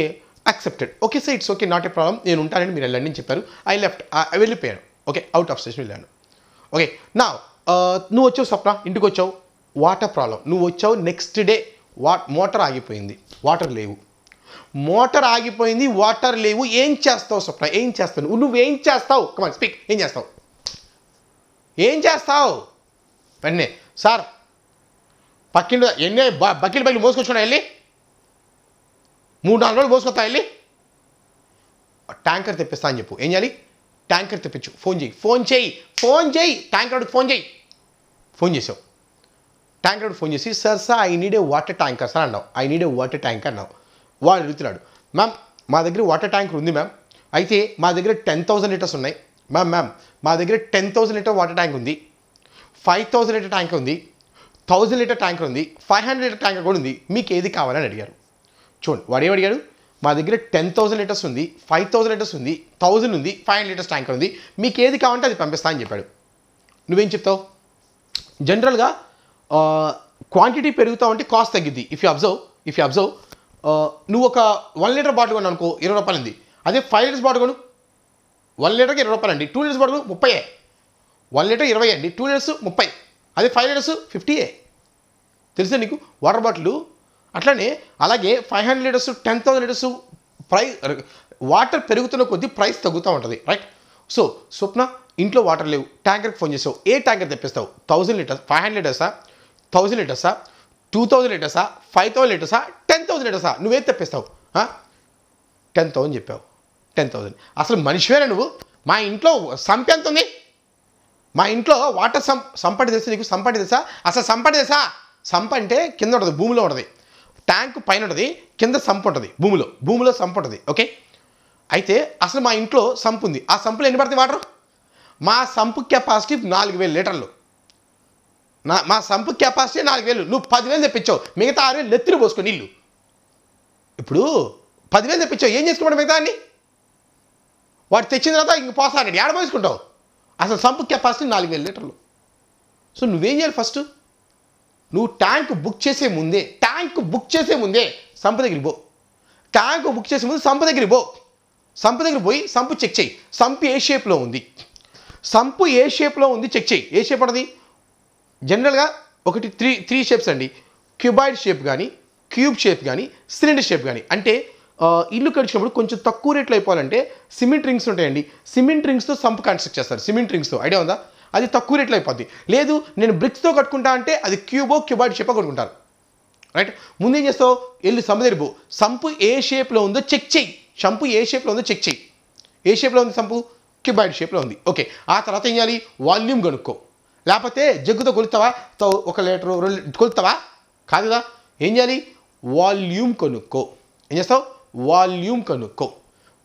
Speaker 1: accepted okay sir it's okay not a problem నేను ఉంటానని మీరు వెళ్ళండి అని చెప్పారు ఐ లెఫ్ట్ వెళ్ళిపోయాను ఓకే అవుట్ ఆఫ్ స్టేషన్ వెళ్ళాను ఓకే నా నువ్వు వచ్చావు స్వప్న ఇంటికి వచ్చావు వాటర్ ప్రాబ్లం నువ్వు వచ్చావు నెక్స్ట్ డే వా మోటార్ ఆగిపోయింది వాటర్ లేవు మోటార్ ఆగిపోయింది వాటర్ లేవు ఏం చేస్తావు స్వప్న ఏం చేస్తావు నువ్వేం చేస్తావు కమాన్ స్పీక్ ఏం చేస్తావు ఏం చేస్తావు పన్నే సార్ పక్కిండు ఎన్నే బకిలు బకిలు మోసుకొచ్చుకున్నా వెళ్ళి మూడు నాలుగు రోజులు మోసుకొస్తా వెళ్ళి ట్యాంకర్ తెప్పిస్తా అని చెప్పు ఏం చేయాలి ట్యాంకర్ తెప్పించు ఫోన్ చేయి ఫోన్ చేయి ఫోన్ చేయి ట్యాంకర్ ఫోన్ చేయి ఫోన్ చేసావు ట్యాంకర్ ఫోన్ చేసి sir sir I need a water tanker sir అన్నావు I need a water tank అన్నావు వాడు అడుగుతున్నాడు మ్యామ్ మా దగ్గర వాటర్ ట్యాంకర్ ఉంది మ్యామ్ అయితే మా దగ్గర టెన్ థౌసండ్ లీటర్స్ ఉన్నాయి మ్యామ్ మ్యామ్ మా దగ్గర ten thousand litre water tank ఉంది ఫైవ్ థౌసండ్ లీటర్ ట్యాంక్ ఉంది థౌజండ్ లీటర్ ట్యాంకర్ ఉంది ఫైవ్ హండ్రెడ్ లీటర్ ట్యాంకర్ కూడా ఉంది మీకు ఏది కావాలని అడిగారు చూడండి వాడు ఏమడిగాడు మా దగ్గర టెన్ థౌసండ్ లీటర్స్ ఉంది ఫైవ్ థౌసండ్ లీటర్స్ ఉంది థౌజండ్ ఉంది ఫైవ్ హండ్రెడ్ లీటర్స్ ట్యాంకర్ ఉంది మీకు ఏది కావాలంటే అది పంపిస్తా అని చెప్పాడు నువ్వేం చెప్తావు జనరల్గా క్వాంటిటీ పెరుగుతా ఉంటే కాస్ట్ తగ్గిద్ది if you observe if you observe నువ్వు ఒక వన్ లీటర్ బాటిల్ కొను అనుకో ఇరవై రూపాయలు ఉంది అదే ఫైవ్ లీటర్స్ బాటిల్ కొను వన్ లీటర్కి ఇరవై రూపాయలు అండి టూ లీటర్స్ బాటిల్ ముప్పై వన్ లీటర్ ఇరవై అండి టూ లీటర్స్ ముప్పై అది ఫైవ్ లీటర్స్ ఫిఫ్టీయే తెలిసే నీకు వాటర్ బాటిల్ అట్లనే అలాగే five hundred litres ten thousand litres price water పెరుగుతున్న కొద్దీ ప్రైస్ తగ్గుతూ ఉంటుంది రైట్ సో స్వప్న ఇంట్లో వాటర్ లేవు ట్యాంకర్కి ఫోన్ చేసావు ఏ ట్యాంకర్ తెప్పిస్తావు థౌసండ్ లీటర్స్ ఫైవ్ హండ్రెడ్ లీటర్సా థౌసండ్ లీటర్సా టూ థౌసండ్ లీటర్సా ఫైవ్ థౌసండ్ లీటర్సా టెన్ థౌసండ్ లీటర్సా నువ్వేం తెప్పిస్తావు టెన్ థౌసండ్ చెప్పావు టెన్ థౌసండ్ అసలు మనిషివేనా నువ్వు మా ఇంట్లో సంపెంత ఉంది మా ఇంట్లో వాటర్ సం సంపటి దశ నీకు సంపటి దశ అసలు సంపటి దశ సంప అంటే కింద ఉంటుంది భూమిలో ఉంటుంది ట్యాంక్ పైన ఉంటుంది కింద సంప ఉంటుంది భూమిలో భూమిలో సంప ఉంటుంది ఓకే అయితే అసలు మా ఇంట్లో సంపు ఉంది ఆ సంపులో ఎన్ని పడుతుంది వాటర్ మా సంపు కెపాసిటీ నాలుగు వేలు లీటర్లు నా మా సంపు కెపాసిటీ నాలుగు వేలు నువ్వు పదివేలు తెప్పించావు మిగతా ఆరు వేలు నెత్తిరి పోసుకో నీళ్ళు ఇప్పుడు పదివేలు తెప్పించావు ఏం చేసుకోమంటే మిగతా వాడు తెచ్చిన తర్వాత ఇంక పోస్తాను ఏడ పోసుకుంటావు అసలు సంపు కెపాసిటీ నాలుగు వేల లీటర్లు సో నువ్వేం చేయాలి ఫస్ట్ నువ్వు ట్యాంక్ బుక్ చేసే ముందే ట్యాంక్ బుక్ చేసే ముందే సంప దగ్గరికి పో ట్యాంక్ బుక్ చేసే ముందు సంప దగ్గరికి పో సంప దగ్గర పోయి సంపు చెక్ చేయి సంపు ఏ షేప్లో ఉంది సంపు ఏ షేప్లో ఉంది చెక్ చేయి ఏ షేప్ అన్నది జనరల్గా ఒకటి త్రీ త్రీ షేప్స్ అండి క్యూబాయిడ్ షేప్ కానీ క్యూబ్ షేప్ కానీ సిలిండర్ షేప్ కానీ అంటే ఇల్లు కడిచినప్పుడు కొంచెం తక్కువ రేట్లు అయిపోవాలంటే సిమెంట్ రింగ్స్ ఉంటాయండి సిమెంట్ రింగ్స్తో సంప్ కన్స్ట్రక్ట్ చేస్తారు సిమెంట్ రింగ్స్తో ఐడియా ఉందా అది తక్కువ రేట్లు అయిపోద్ది లేదు నేను బ్రిక్స్తో కట్టుకుంటా అంటే అది క్యూబో క్యూబాడ్ షేప్ కట్టుకుంటారు రైట్ ముందేం చేస్తావు వెళ్ళి సంపు సంపు ఏ షేప్లో ఉందో చెక్ చేయి సంపు ఏ షేప్లో ఉందో చెక్ చేయి ఏ షేప్లో ఉంది సంపు క్యూబాయిడ్ షేప్లో ఉంది ఓకే ఆ తర్వాత ఏం చేయాలి వాల్యూమ్ కనుక్కో లేకపోతే జగ్గుతో తో ఒక లీటర్ రెండు కాదు కదా ఏం చేయాలి వాల్యూమ్ కొనుక్కో ఏం చేస్తావు వాల్యూమ్ కనుక్కో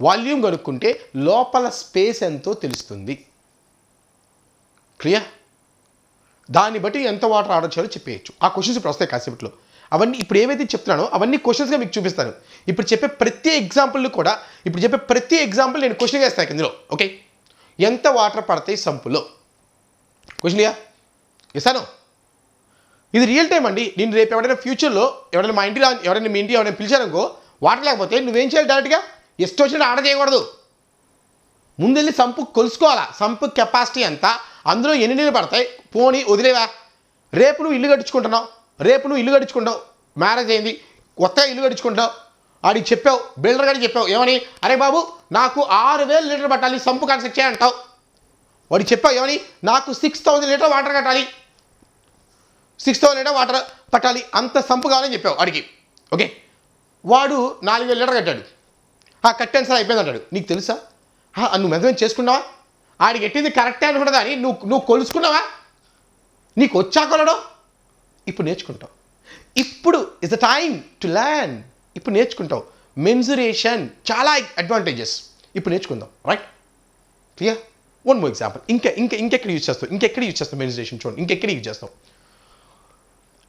Speaker 1: వాల్యూమ్ కనుక్కుంటే లోపల స్పేస్ ఎంతో తెలుస్తుంది క్లియర్ దాన్ని బట్టి ఎంత వాటర్ ఆడొచ్చాలో చెప్పేయచ్చు ఆ క్వశ్చన్స్ ఇప్పుడు వస్తాయి కాసేపట్లో అవన్నీ ఇప్పుడు ఏవైతే చెప్తున్నానో అవన్నీ క్వశ్చన్స్గా మీకు చూపిస్తాను ఇప్పుడు చెప్పే ప్రతి ఎగ్జాంపుల్ని కూడా ఇప్పుడు చెప్పే ప్రతి ఎగ్జాంపుల్ నేను క్వశ్చన్గా వేస్తాను ఇందులో ఓకే ఎంత వాటర్ పడతాయి సంపులో క్వశ్చన్యా ఇస్తాను ఇది రియల్ టైం అండి నేను రేపు ఎవరైనా ఫ్యూచర్లో ఎవరైనా మా ఇంటి ఎవరైనా మీ ఇంటి ఎవరైనా పిలిచారనుకో వాటర్ లేకపోతే నువ్వేం చేయాలి డైరెక్ట్గా ఇష్టం వచ్చినట్టు ఆర్డర్ చేయకూడదు ముందెళ్ళి సంపు కొలుసుకోవాలా సంపు కెపాసిటీ ఎంత అందులో ఎన్ని నీళ్ళు పడతాయి పోనీ వదిలేవా రేపు నువ్వు ఇల్లు గడుచుకుంటున్నావు రేపు నువ్వు ఇల్లు గడుచుకుంటావు మ్యారేజ్ అయింది కొత్తగా ఇల్లు గడుచుకుంటావు ఆడికి చెప్పావు బిల్డర్ గారికి చెప్పావు ఏమని అరే బాబు నాకు ఆరు వేలు లీటర్ పట్టాలి సంపు కన్స్ట్రక్ట్ చేయంటావు వాడికి చెప్పావు ఏమని నాకు సిక్స్ థౌజండ్ లీటర్ వాటర్ కట్టాలి సిక్స్ థౌజండ్ లీటర్ వాటర్ పట్టాలి అంత సంపు కావాలని చెప్పావు వాడికి ఓకే వాడు నాలుగు వేలు లీటర్ కట్టాడు ఆ కట్టాను సార్ అయిపోయింది అంటాడు నీకు తెలుసా నువ్వు మెజర్మెంట్ చేసుకున్నావా ఆడికి ఎట్టింది కరెక్టే అనుకుంటుంది అని నువ్వు నువ్వు కొలుసుకున్నావా నీకు వచ్చా కొలడం ఇప్పుడు నేర్చుకుంటావు ఇప్పుడు is the time to learn ఇప్పుడు నేర్చుకుంటావు మెన్సురేషన్ చాలా అడ్వాంటేజెస్ ఇప్పుడు నేర్చుకుందాం right clear one more example ఇంకా ఇంకా ఇంకెక్కడ యూజ్ చేస్తావు ఇంకెక్కడ యూజ్ చేస్తావు మెన్సురేషన్ చూడండి ఇంకెక్కడ యూజ్ చేస్తావు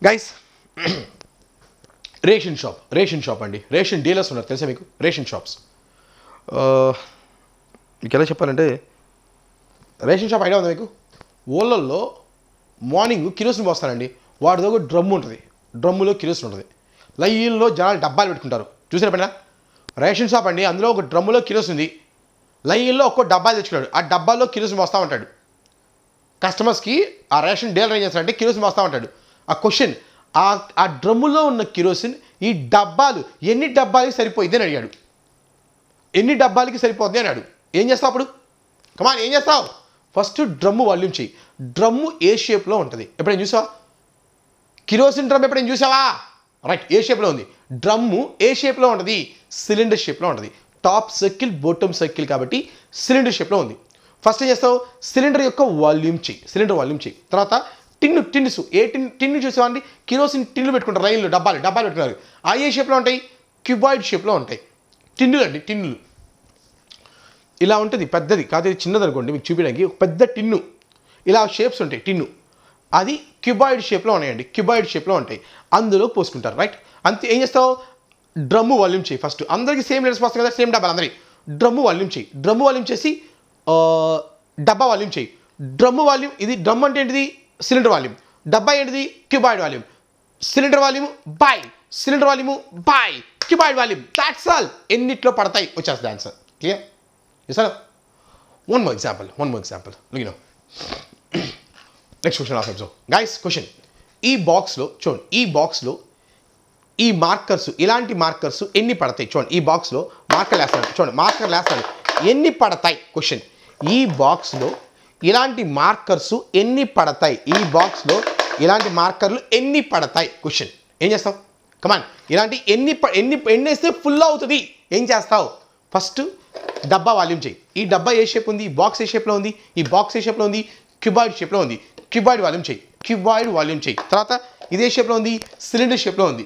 Speaker 1: guys ration shop ration shop అండి రేషన్ డీలర్స్ ఉన్నారు తెలుసా మీకు రేషన్ షాప్స్ మీకు ఎలా చెప్పాలంటే రేషన్ షాప్ ఐడియా ఉందా మీకు ఓళ్ళల్లో మార్నింగ్ కిరోసిన్ పోస్తారండి వాటి దగ్గర డ్రమ్ ఉంటుంది డ్రమ్ములో కిరోసిన్ ఉంటుంది లైన్లో జనాలు డబ్బాలు పెట్టుకుంటారు చూసిన పైన రేషన్ షాప్ అండి అందులో ఒక డ్రమ్ములో కిరోస్ ఉంది లైన్లో ఒక్కో డబ్బాలు తెచ్చుకున్నాడు ఆ డబ్బాలో కిరోసిన్ పోస్తూ ఉంటాడు కస్టమర్స్కి ఆ రేషన్ డీలర్ ఏం చేస్తారంటే కిరోసిన్ పోస్తూ ఉంటాడు ఆ క్వశ్చన్ ఆ ఆ డ్రమ్ములో ఉన్న కిరోసిన్ ఈ డబ్బాలు ఎన్ని డబ్బాలకి సరిపోయింది అని అడిగాడు ఎన్ని డబ్బాలకి సరిపోతుంది అని అడుగు ఏం చేస్తావు అప్పుడు కమాన్ ఏం చేస్తావు ఫస్ట్ డ్రమ్ము వాల్యూమ్ చేయి డ్రమ్ము ఏ షేప్లో ఉంటుంది ఎప్పుడైనా చూసావా కిరోసిన్ డ్రమ్ ఎప్పుడైనా చూసావా రైట్ ఏ షేప్లో ఉంది డ్రమ్ము ఏ షేప్లో ఉంటుంది సిలిండర్ షేప్లో ఉంటుంది టాప్ సర్కిల్ బోటమ్ సర్కిల్ కాబట్టి సిలిండర్ షేప్లో ఉంది ఫస్ట్ ఏం చేస్తావు సిలిండర్ యొక్క వాల్యూమ్ చేయి సిలిండర్ వాల్యూమ్ చేయి తర్వాత టిన్ను టిన్నుసు ఏ టిన్ టిన్ను చూసేవాడిని కిరోసిన్ టిన్లు పెట్టుకుంటారు రైళ్ళు డబ్బాలు డబ్బాలు పెట్టుకున్నారు ఆ ఏ షేప్లో ఉంటాయి క్యూబాయిడ్ షేప్లో ఉంటాయి టిన్నులు అండి టిన్నులు ఇలా ఉంటుంది పెద్దది కాదు ఇది అనుకోండి మీకు చూపించడానికి ఒక పెద్ద టిన్ను ఇలా షేప్స్ ఉంటాయి టిన్ను అది క్యూబాయిడ్ షేప్లో ఉన్నాయండి క్యూబాయిడ్ షేప్లో ఉంటాయి అందులో పోసుకుంటారు రైట్ అంతే ఏం చేస్తావు డ్రమ్ము వాల్యూమ్ చేయి ఫస్ట్ అందరికీ సేమ్ లెటర్స్ వస్తాయి కదా సేమ్ డబ్బాలు అందరి డ్రమ్ము వాల్యూమ్ చేయి డ్రమ్ము వాల్యూమ్ చేసి డబ్బా వాల్యూమ్ చేయి డ్రమ్ము వాల్యూమ్ ఇది డ్రమ్ అంటే ఏంటిది సిలిండర్ వాల్యూమ్ డెబ్బై ఎనిమిది cuboid volume cylinder volume by cylinder volume by cuboid volume that's all ఎన్నిట్లో పడతాయి వచ్చేస్తుంది answer clear sir one more example one more example లుగిన నెక్స్ట్ క్వశ్చన్ ఆఫ్ ఎబ్జో గైస్ క్వశ్చన్ ఈ బాక్స్లో చూడండి ఈ బాక్స్లో ఈ మార్కర్స్ ఇలాంటి మార్కర్స్ ఎన్ని పడతాయి చూడండి ఈ బాక్స్లో మార్కర్లు వేస్తాను చూడండి మార్కర్లు వేస్తాను ఎన్ని పడతాయి క్వశ్చన్ ఈ బాక్స్లో ఇలాంటి మార్కర్స్ ఎన్ని పడతాయి ఈ బాక్స్లో ఇలాంటి మార్కర్లు ఎన్ని పడతాయి క్వశ్చన్ ఏం చేస్తావు కమాన్ ఇలాంటి ఎన్ని ఎన్ని ఎన్ని వేస్తే ఫుల్ అవుతుంది ఏం చేస్తావు ఫస్ట్ డబ్బా వాల్యూమ్ చేయి ఈ డబ్బా ఏ షేప్ ఉంది బాక్స్ ఏ షేప్లో ఉంది ఈ బాక్స్ ఏ షేప్లో ఉంది క్యూబాయిడ్ షేప్లో ఉంది క్యూబాయిడ్ వాల్యూమ్ చేయి క్యూబాయిడ్ వాల్యూమ్ చేయి తర్వాత ఇదే షేప్లో ఉంది సిలిండర్ షేప్లో ఉంది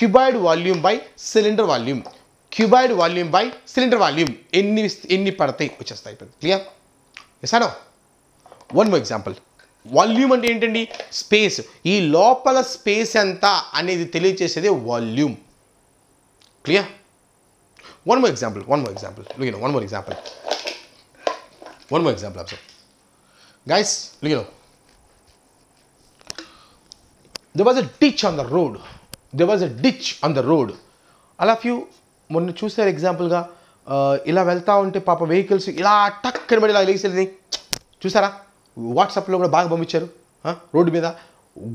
Speaker 1: cuboid volume by cylinder volume cuboid volume by cylinder volume ఎన్ని ఎన్ని పడతాయి వచ్చేస్తాయి క్లియర్ ఎస్ అనో వన్ మో ఎగ్జాంపుల్ వాల్యూమ్ అంటే ఏంటండి స్పేస్ ఈ లోపల స్పేస్ ఎంత అనేది తెలియచేసేదే volume clear one more example one more example లుగిన one more example one more example also guys లుగిన there was a ditch on the road there was a ditch on the road అలా ఫ్యూ మొన్న చూసారు ఎగ్జాంపుల్గా uh, ఇలా వెళ్తూ ఉంటే పాప వెహికల్స్ ఇలా టక్ కనబడి ఇలా లేచేది చూసారా వాట్సాప్లో కూడా బాగా పంపించారు రోడ్డు మీద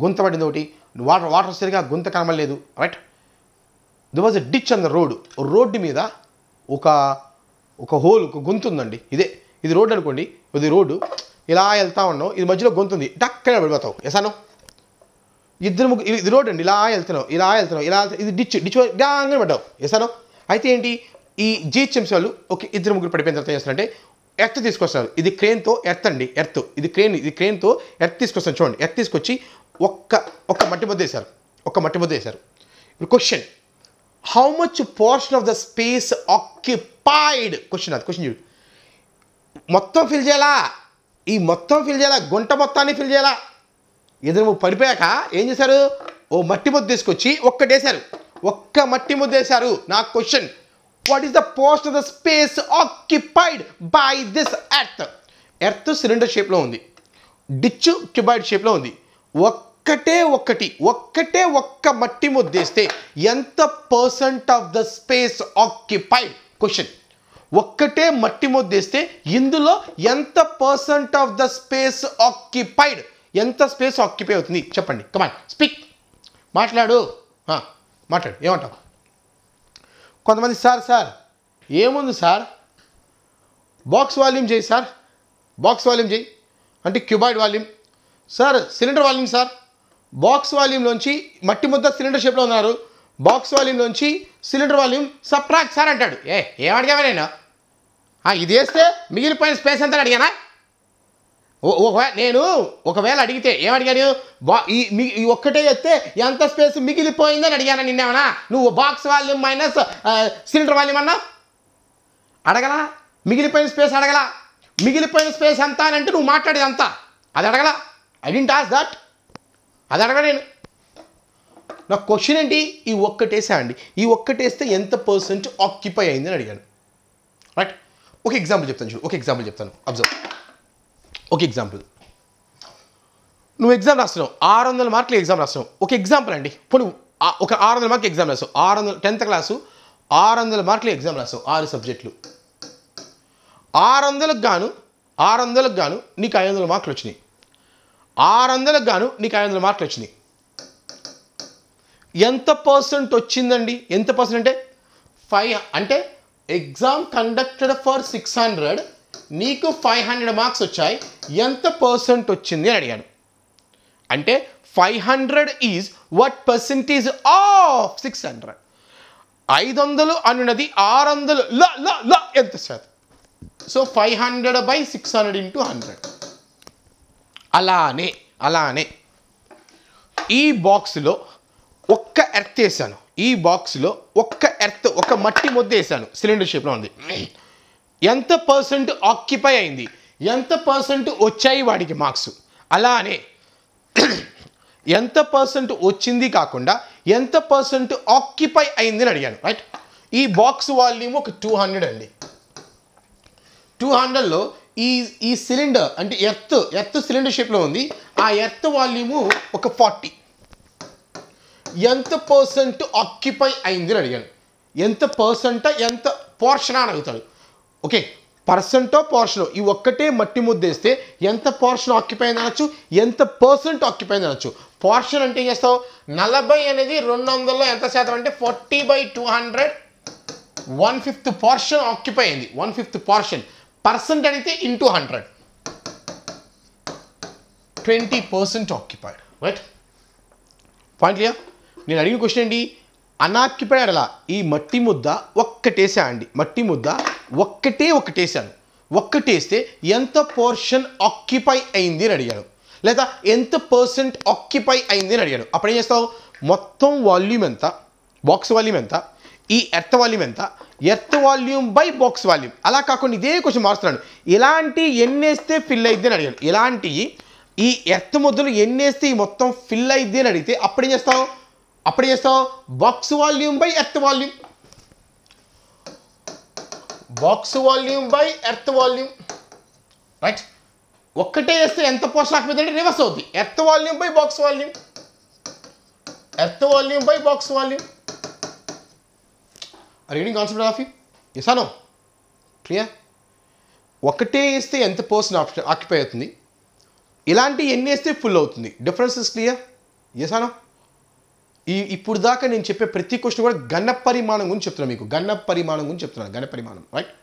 Speaker 1: గుంత పడింది ఒకటి వాటర్ వాటర్ సరిగా గుంత కనబడలేదు right the was ditch on the road road మీద ఒక ఒక హోల్ ఒక గొంతు ఉందండి ఇదే ఇది రోడ్డు అనుకోండి ఇది రోడ్డు ఇలా వెళ్తా ఉన్నాం ఇది మధ్యలో గొంతుంది టక్కన పడిపోతావు ఎసాను ఇద్దరు ముగ్గు ఇది రోడ్ అండి ఇలా వెళ్తున్నావు ఇలా వెళ్తున్నావు ఇలా ఇది డిచ్ డిచ్ గాంగ్ పడ్డావు ఎసాను అయితే ఏంటి ఈ జిహెచ్ఎంసీ వాళ్ళు ఒక ఇద్దరు ముగ్గురు పడిపోయిన తర్వాత చేస్తారంటే ఎర్త్ తీసుకొస్తారు ఇది క్రేన్తో ఎర్త్ అండి ఎర్త్ ఇది క్రేన్ ఇది క్రేన్తో ఎర్త్ తీసుకొస్తాను చూడండి ఎర్త్ తీసుకొచ్చి ఒక్క ఒక్క మట్టి ముద్ద వేశారు ఒక్క మట్టి ముద్ద వేశారు ఇప్పుడు question how much portion of the space occupied question అది క్వశ్చన్ చూడు మొత్తం ఫిల్ చేయాలా ఈ మొత్తం ఫిల్ చేయాలా గుంట మొత్తాన్ని ఫిల్ చేయాలా ఎదురు పడిపోయాక ఏం చేశారు ఓ మట్టి ముద్ద తీసుకొచ్చి ఒక్కటేశారు ఒక్క మట్టి ముద్ద వేశారు నా question what is the post of the space occupied by this earth earth cylinder షేప్లో ఉంది డిచ్ క్యుబాయిడ్ షేప్లో ఉంది ఒక్కటే ఒక్కటి ఒక్కటే ఒక్క మట్టి ముద్దేస్తే ఎంత percent of the space occupied question ఒక్కటే మట్టి ముద్దేస్తే ఇందులో ఎంత percent of the space occupied ఎంత స్పేస్ ఆక్యుపై అవుతుంది చెప్పండి కమాన్ స్పీక్ మాట్లాడు మాట్లాడు ఏమంటావు కొంతమంది సార్ సార్ ఏముంది సార్ బాక్స్ వాల్యూమ్ చేయి సార్ బాక్స్ వాల్యూమ్ చేయి అంటే cuboid volume sir cylinder volume sir box వాల్యూమ్లోంచి మట్టి ముద్ద సిలిండర్ షేప్లో ఉన్నారు బాక్స్ వాల్యూమ్లోంచి సిలిండర్ వాల్యూమ్ సప్రాక్ సార్ అంటాడు ఏ ఏం నేను ఇది వేస్తే మిగిలిపోయిన స్పేస్ ఎంత అడిగానా నేను ఒకవేళ అడిగితే ఏమడిగాను బా ఈ మీ ఈ ఒక్కటే చెప్తే ఎంత స్పేస్ మిగిలిపోయిందని అడిగాను నిన్నేమన్నా నువ్వు box volume minus cylinder volume అన్నా అడగలా మిగిలిపోయిన స్పేస్ అడగలా మిగిలిపోయిన స్పేస్ ఎంత అని అంటే నువ్వు మాట్లాడేది అంత అది అడగలా ఐ డింట్ ఆస్ దట్ అది అడగ నేను నా క్వశ్చన్ ఏంటి ఈ ఒక్కటేసా అండి ఈ ఒక్కటేస్తే ఎంత పర్సెంట్ ఆక్యుపై అయిందని అడిగాను రైట్ ఒక ఎగ్జాంపుల్ చెప్తాను చూడు ఒక ఎగ్జాంపుల్ చెప్తాను అబ్జర్వ్ ఒక ఎగ్జాంపుల్ నువ్వు ఎగ్జామ్ రాస్తున్నావు ఆరు వందల మార్కులు ఎగ్జామ్ రాస్తున్నావు ఒక ఎగ్జాంపుల్ అండి ఇప్పుడు ఒక ఆరు వందల మార్కులు ఎగ్జామ్ రాస్తావు ఆరు వందల టెన్త్ క్లాసు ఆరు వందల మార్కులు ఎగ్జామ్ రాస్తావు ఆరు సబ్జెక్టులు ఆరు వందలకు గాను ఆరు వందలకు గాను నీకు ఐదు వందల మార్కులు వచ్చినాయి ఆరు వందలకు గాను నీకు ఐదు వందల మార్కులు వచ్చినాయి ఎంత పర్సెంట్ వచ్చిందండి ఎంత పర్సెంట్ అంటే ఫైవ్ అంటే exam conducted for six hundred నీకు ఫైవ్ హండ్రెడ్ మార్క్స్ వచ్చాయి ఎంత పర్సెంట్ వచ్చింది అని అడిగాడు అంటే five hundred is what percentage of six hundred ఐదు వందలు అనున్నది ఆరు వందలు ల ల ల ఎంత శాతం so five hundred by six hundred into hundred అలానే అలానే ఈ బాక్స్లో ఒక్క ఎర్త్ వేసాను ఈ బాక్స్లో ఒక్క ఎర్త్ ఒక మట్టి ముద్ద వేసాను సిలిండర్ షేప్లో ఉంది ఎంత పర్సెంట్ ఆక్యుపై అయింది ఎంత పర్సెంట్ వచ్చాయి వాడికి మార్క్స్ అలానే [CLEARS THROAT] ఎంత పర్సెంట్ వచ్చింది కాకుండా ఎంత పర్సెంట్ ఆక్యుపై అయింది అని అడిగాను రైట్ ఈ బాక్స్ వాల్యూమ్ ఒక టూ హండ్రెడ్ అండి టూ హండ్రెడ్లో ఈ ఈ సిలిండర్ అంటే ఎర్త్ ఎర్త్ సిలిండర్ షేప్లో ఉంది ఆ ఎర్త్ వాల్యూము ఒక ఫార్టీ ఎంత పర్సెంట్ ఆక్యుపై అయింది అని అడిగాను ఎంత పర్సెంట్ ఎంత పోర్షన్ అని అడుగుతాడు ఓకే పర్సెంటో పోర్షనో ఈ ఒక్కటే మట్టి ముద్దేస్తే ఎంత పోర్షన్ ఆక్యుపై అనొచ్చు ఎంత పర్సెంట్ ఆక్యుపై అనొచ్చు పోర్షన్ అంటే ఏం చేస్తావు నలభై అనేది రెండు వందల్లో ఎంత శాతం అంటే forty by two hundred one fifth portion occupy అయింది వన్ ఫిఫ్త్ పోర్షన్ పర్సెంట్ అడిగితే into hundred twenty percent occupied right point నేను అడిగిన క్వశ్చన్ అండి అనాక్యుపైడ్ అలా ఈ మట్టి ముద్ద ఒక్కటేసా అండి మట్టి ముద్ద ఒక్కటే ఒకటేసాను ఒక్కటేస్తే ఎంత పోర్షన్ ఆక్యుపై అయింది అని అడిగాను లేదా ఎంత పర్సెంట్ ఆక్యుపై అయింది అని అడిగాను అప్పుడు ఏం చేస్తావు మొత్తం వాల్యూమ్ ఎంత బాక్స్ వాల్యూమ్ ఎంత ఈ ఎర్త్ వాల్యూమ్ ఎంత earth volume by box volume అలా కాకుండా ఇదే క్వశ్చన్ మారుస్తున్నాను ఇలాంటి ఎన్నేస్తే ఫిల్ అయింది అని అడిగాను ఇలాంటి ఈ ఎర్త్ ముద్దలు ఎన్నేస్తే ఈ మొత్తం ఫిల్ అయింది అని అడిగితే అప్పుడు ఏం చేస్తావు అప్పుడు చేస్తాం box volume by earth volume box volume by earth volume right ఒక్కటే వేస్తే ఎంత పోషాక ఆక్యుపై రివర్స్ అవుద్ది earth volume by box volume earth volume by box volume reading concept of you ఇసాను ఒకటే వేస్తే ఎంత పోర్షన్ ఆక్యుపై అవుతుంది ఇలాంటి ఎన్ని వేస్తే ఫుల్ అవుతుంది డిఫరెన్సెస్ క్లియర్ ఎసానో ఈ ఇప్పుడు దాకా నేను చెప్పే ప్రతి క్వశ్చన్ కూడా ఘన పరిమాణం గురించి చెప్తున్నాను మీకు ఘన పరిమాణం గురించి చెప్తున్నాను ఘన పరిమాణం రైట్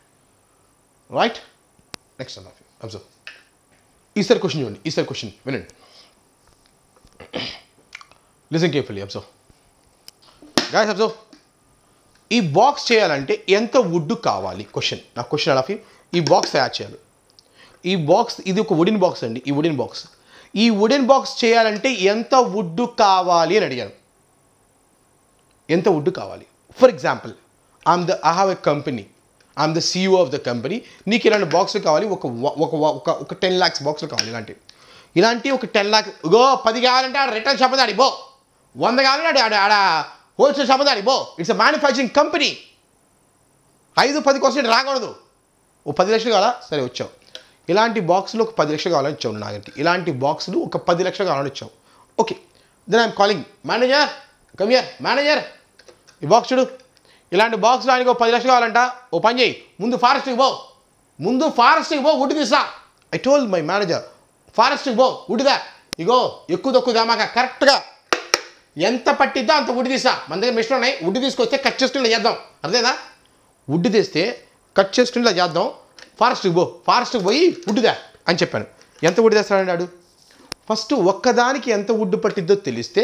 Speaker 1: రైట్ నెక్స్ట్ అబ్జర్వ్ ఈసారి క్వశ్చన్ చూడండి ఈసారి క్వశ్చన్ వినండి listen carefully observe guys observe ఈ బాక్స్ చేయాలంటే ఎంత వుడ్ కావాలి క్వశ్చన్ నా క్వశ్చన్ అలాఫ్ ఈ బాక్స్ తయారు చేయాలి ఈ బాక్స్ ఇది ఒక వుడెన్ బాక్స్ అండి ఈ వుడెన్ బాక్స్ ఈ వుడెన్ బాక్స్ చేయాలంటే ఎంత వుడ్ కావాలి అని అడిగాను ఎంత వుడ్ కావాలి for example I'm the I have a company I'm the CEO of the company నీకు ఇలాంటి బాక్సులు కావాలి ఒక ఒక ఒక టెన్ ల్యాక్స్ బాక్సులు కావాలి ఇలాంటి ఇలాంటి ఒక టెన్ ల్యాక్స్ గో పది కావాలంటే ఆడ రిటర్న్ షాప్ దాడి బో వంద కావాలంటే ఆడ ఆడ హోల్సేల్ చెప్పదాడి బో ఇట్స్ అ మ్యానుఫ్యాక్చరింగ్ కంపెనీ ఐదు పది కోసం రాకూడదు ఓ పది లక్షలు కావాలా సరే వచ్చావు ఇలాంటి బాక్సులు ఒక పది లక్షలు కావాలని వచ్చావు నాకంటే ఇలాంటి బాక్సులు ఒక పది లక్షలు కావాలని వచ్చావు okay then I'm calling manager కమియర్ మేనేజర్ ఈ బాక్స్ చూడు ఇలాంటి బాక్స్ ఒక పది లక్షలు కావాలంట ఓ పని చేయి ముందు ఫారెస్ట్కి పో ముందు ఫారెస్ట్కి పో ఉడ్డు తీసా ఐ టోల్ మై మేనేజర్ ఫారెస్ట్కి పో ఉడిదా ఇగో ఎక్కువ తక్కువ దామాక కరెక్ట్గా ఎంత పట్టిద్దో అంత ఉడ్డు తీసా మన దగ్గర మిషన్ ఉన్నాయి ఉడ్డు తీసుకొస్తే కట్ చేసుకుంటే చేద్దాం అర్థేనా ఉడ్డు తీస్తే కట్ చేసుకుంటే చేద్దాం ఫారెస్ట్కి పో ఫారెస్ట్కి పోయి ఉడ్డుదా అని చెప్పాను ఎంత ఉడ్డు తెస్తాడు ఫస్ట్ ఒక్కదానికి ఎంత ఉడ్డు పట్టిద్దో తెలిస్తే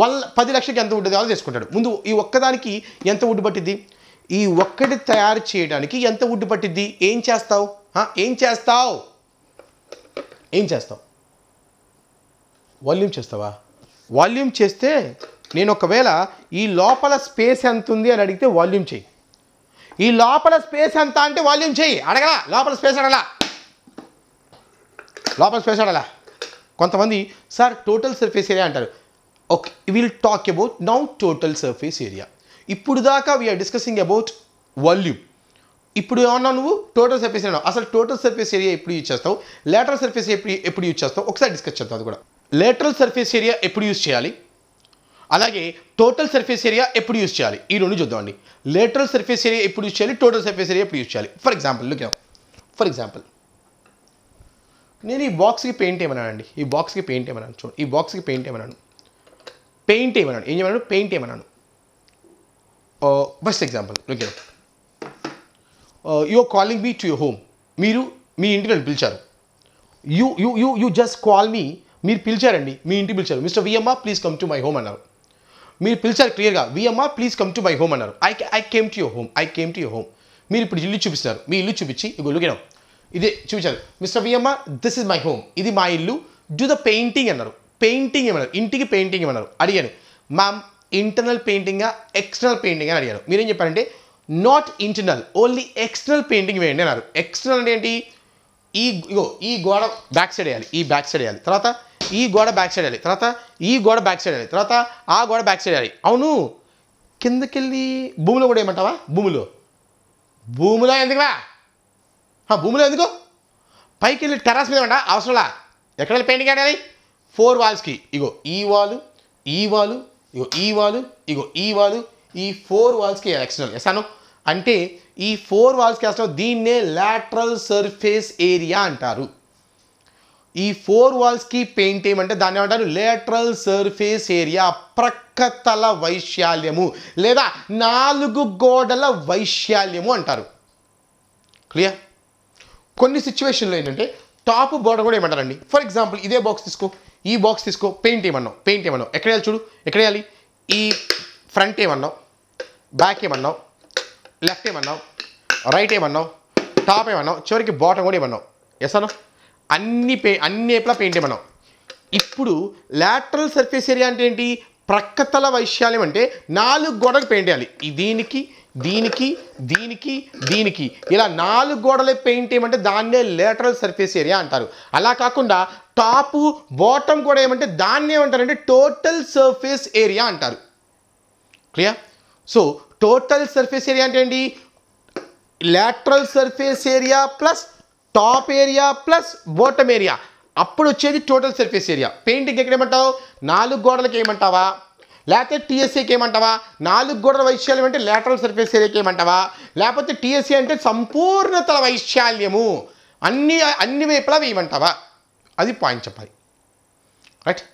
Speaker 1: వల్ల పది లక్షలకి ఎంత ఉంటుంది కావాలో తీసుకుంటాడు ముందు ఈ ఒక్కదానికి ఎంత వుడ్ పట్టిద్ది ఈ ఒక్కటి తయారు చేయడానికి ఎంత వుడ్ పట్టిద్ది ఏం చేస్తావు ఏం చేస్తావు ఏం చేస్తావు వాల్యూమ్ చేస్తావా వాల్యూమ్ చేస్తే నేను ఒకవేళ ఈ లోపల స్పేస్ ఎంత ఉంది అని అడిగితే వాల్యూమ్ చేయి ఈ లోపల స్పేస్ ఎంత అంటే వాల్యూమ్ చేయి అడగలా లోపల స్పేస్ అడగలా లోపల స్పేస్ అడగలా కొంతమంది సార్ టోటల్ సర్ఫేస్ ఏరియా అంటారు okay will talk about now total surface area ఇప్పుడు దాకా వీఆర్ డిస్కసింగ్ అబౌట్ వాల్యూమ్ ఇప్పుడు ఏమన్నా నువ్వు టోటల్ సర్ఫేస్ ఏరియా అసలు టోటల్ సర్ఫేస్ ఏరియా ఎప్పుడు యూజ్ చేస్తావు లేటరల్ సర్ఫేస్ ఎప్పుడు ఎప్పుడు యూజ్ చేస్తావు ఒకసారి డిస్కస్ చేస్తావు అది కూడా లేటరల్ సర్ఫేస్ ఏరియా ఎప్పుడు యూజ్ చేయాలి అలాగే టోటల్ సర్ఫేస్ ఏరియా ఎప్పుడు యూజ్ చేయాలి ఈ రెండు చూద్దామండి లేటరల్ సర్ఫేస్ ఏరియా ఎప్పుడు యూజ్ చేయాలి టోటల్ సర్ఫేస్ ఏరియా ఎప్పుడు యూజ్ చేయాలి for example look for example నేను ఈ బాక్స్కి పెయింట్ ఏమన్నానండి ఈ బాక్స్కి పెయింట్ ఏమన్నాను చూడండి ఈ బాక్స్కి పెయింట్ ఏమన్నాను పెయింట్ ఏమన్నాడు ఏం చేయమన్నాడు పెయింట్ ఏమన్నాడు first example okay you are calling me to your home మీరు మీ ఇంటి నన్ను పిలిచారు you you you you just call me మీరు పిలిచారండి మీ ఇంటి పిలిచారు మిస్టర్ విఎమ్మ please come to my home అన్నారు మీరు పిలిచారు క్లియర్గా విఎమ్మ please come to my home అన్నారు I I came to your home I came to your home మీరు ఇప్పుడు ఇల్లు చూపిస్తున్నారు మీ ఇల్లు చూపించి ఇగొలుగినాం ఇదే చూపించారు మిస్టర్ విఎమ్మ దిస్ ఇస్ మై హోమ్ ఇది మా ఇల్లు డూ ద పెయింటింగ్ అన్నారు పెయింటింగ్ ఏమన్నారు ఇంటికి పెయింటింగ్ ఏమన్నారు అడిగాను మ్యామ్ ఇంటర్నల్ పెయింటింగా ఎక్స్టర్నల్ పెయింటింగ్ అని అడిగాను మీరేం చెప్పారంటే not internal only external painting వేయండి అన్నారు ఎక్స్టర్నల్ అంటే ఏంటి ఈ ఇగో ఈ గోడ బ్యాక్ సైడ్ వేయాలి ఈ బ్యాక్ సైడ్ వేయాలి తర్వాత ఈ గోడ బ్యాక్ సైడ్ వేయాలి తర్వాత ఈ గోడ బ్యాక్ సైడ్ వేయాలి తర్వాత ఆ గోడ బ్యాక్ సైడ్ వేయాలి అవును కిందకెళ్ళి భూమిలో కూడా ఏమంటావా భూమిలో భూమిలో ఎందుకురా భూమిలో ఎందుకు పైకి వెళ్ళి టెరాస్ మీద ఏమంటా అవసరంలా ఎక్కడ పెయింటింగ్ ఆడాలి ఫోర్ వాల్స్కి ఇగో ఈ వాల్ ఈ వాల్ ఇగో ఈ వాల్ ఇగో ఈ వాల్ ఈ ఫోర్ వాల్స్కి ఎక్స్టర్నల్ ఎస్ అంటే ఈ ఫోర్ వాల్స్కి ఎక్స్టర్నల్ దీన్నే లాటరల్ సర్ఫేస్ ఏరియా అంటారు ఈ ఫోర్ వాల్స్కి పెయింట్ ఏమంటే దాన్ని ఏమంటారు లేటరల్ సర్ఫేస్ ఏరియా ప్రక్కతల వైశాల్యము లేదా నాలుగు గోడల వైశాల్యము అంటారు క్లియర్ కొన్ని సిచ్యువేషన్లో ఏంటంటే టాప్ గోడ కూడా ఏమంటారండి ఫర్ ఎగ్జాంపుల్ ఇదే బాక్స్ తీసుకో ఈ బాక్స్ తీసుకో పెయింట్ ఏమన్నావు పెయింట్ ఏమన్నావు ఎక్కడ వేయాలి చూడు ఎక్కడ వేయాలి ఈ ఫ్రంట్ ఏమన్నావు బ్యాక్ ఏమన్నావు లెఫ్ట్ ఏమన్నావు రైట్ ఏమన్నావు టాప్ ఏమన్నావు చివరికి బాటం కూడా ఏమన్నావు అన్నా అన్ని పే అన్ని ఏప్లా పెయింట్ ఏమన్నావు ఇప్పుడు లాటరల్ సర్ఫేస్ ఏరియా అంటే ఏంటి ప్రక్కతల వైశాల్యం అంటే నాలుగు గోడలు పెయింట్ వేయాలి దీనికి దీనికి దీనికి దీనికి ఇలా నాలుగు గోడలే పెయింట్ ఏమంటే దాన్నే లేటరల్ సర్ఫేస్ ఏరియా అంటారు అలా కాకుండా టాపు బాటమ్ కూడా ఏమంటే దాన్ని అంటే టోటల్ సర్ఫేస్ ఏరియా అంటారు clear so total surface area అంటే ఏంటి lateral surface area plus top area plus bottom area అప్పుడు వచ్చేది టోటల్ సర్ఫేస్ ఏరియా పెయింటింగ్ ఎక్కడ ఏమంటావు నాలుగు గోడలకి ఏమంటావా లేకపోతే టీఎస్ఏకి ఏమంటావా నాలుగు గోడల వైశాల్యం అంటే లేటరల్ సర్ఫేస్ ఏరియాకి ఏమంటావా లేకపోతే టీఎస్ఏ అంటే సంపూర్ణతల వైశాల్యము అన్ని అన్ని వైపులా వేయమంటావా అది పాయింట్ చెప్పాలి రైట్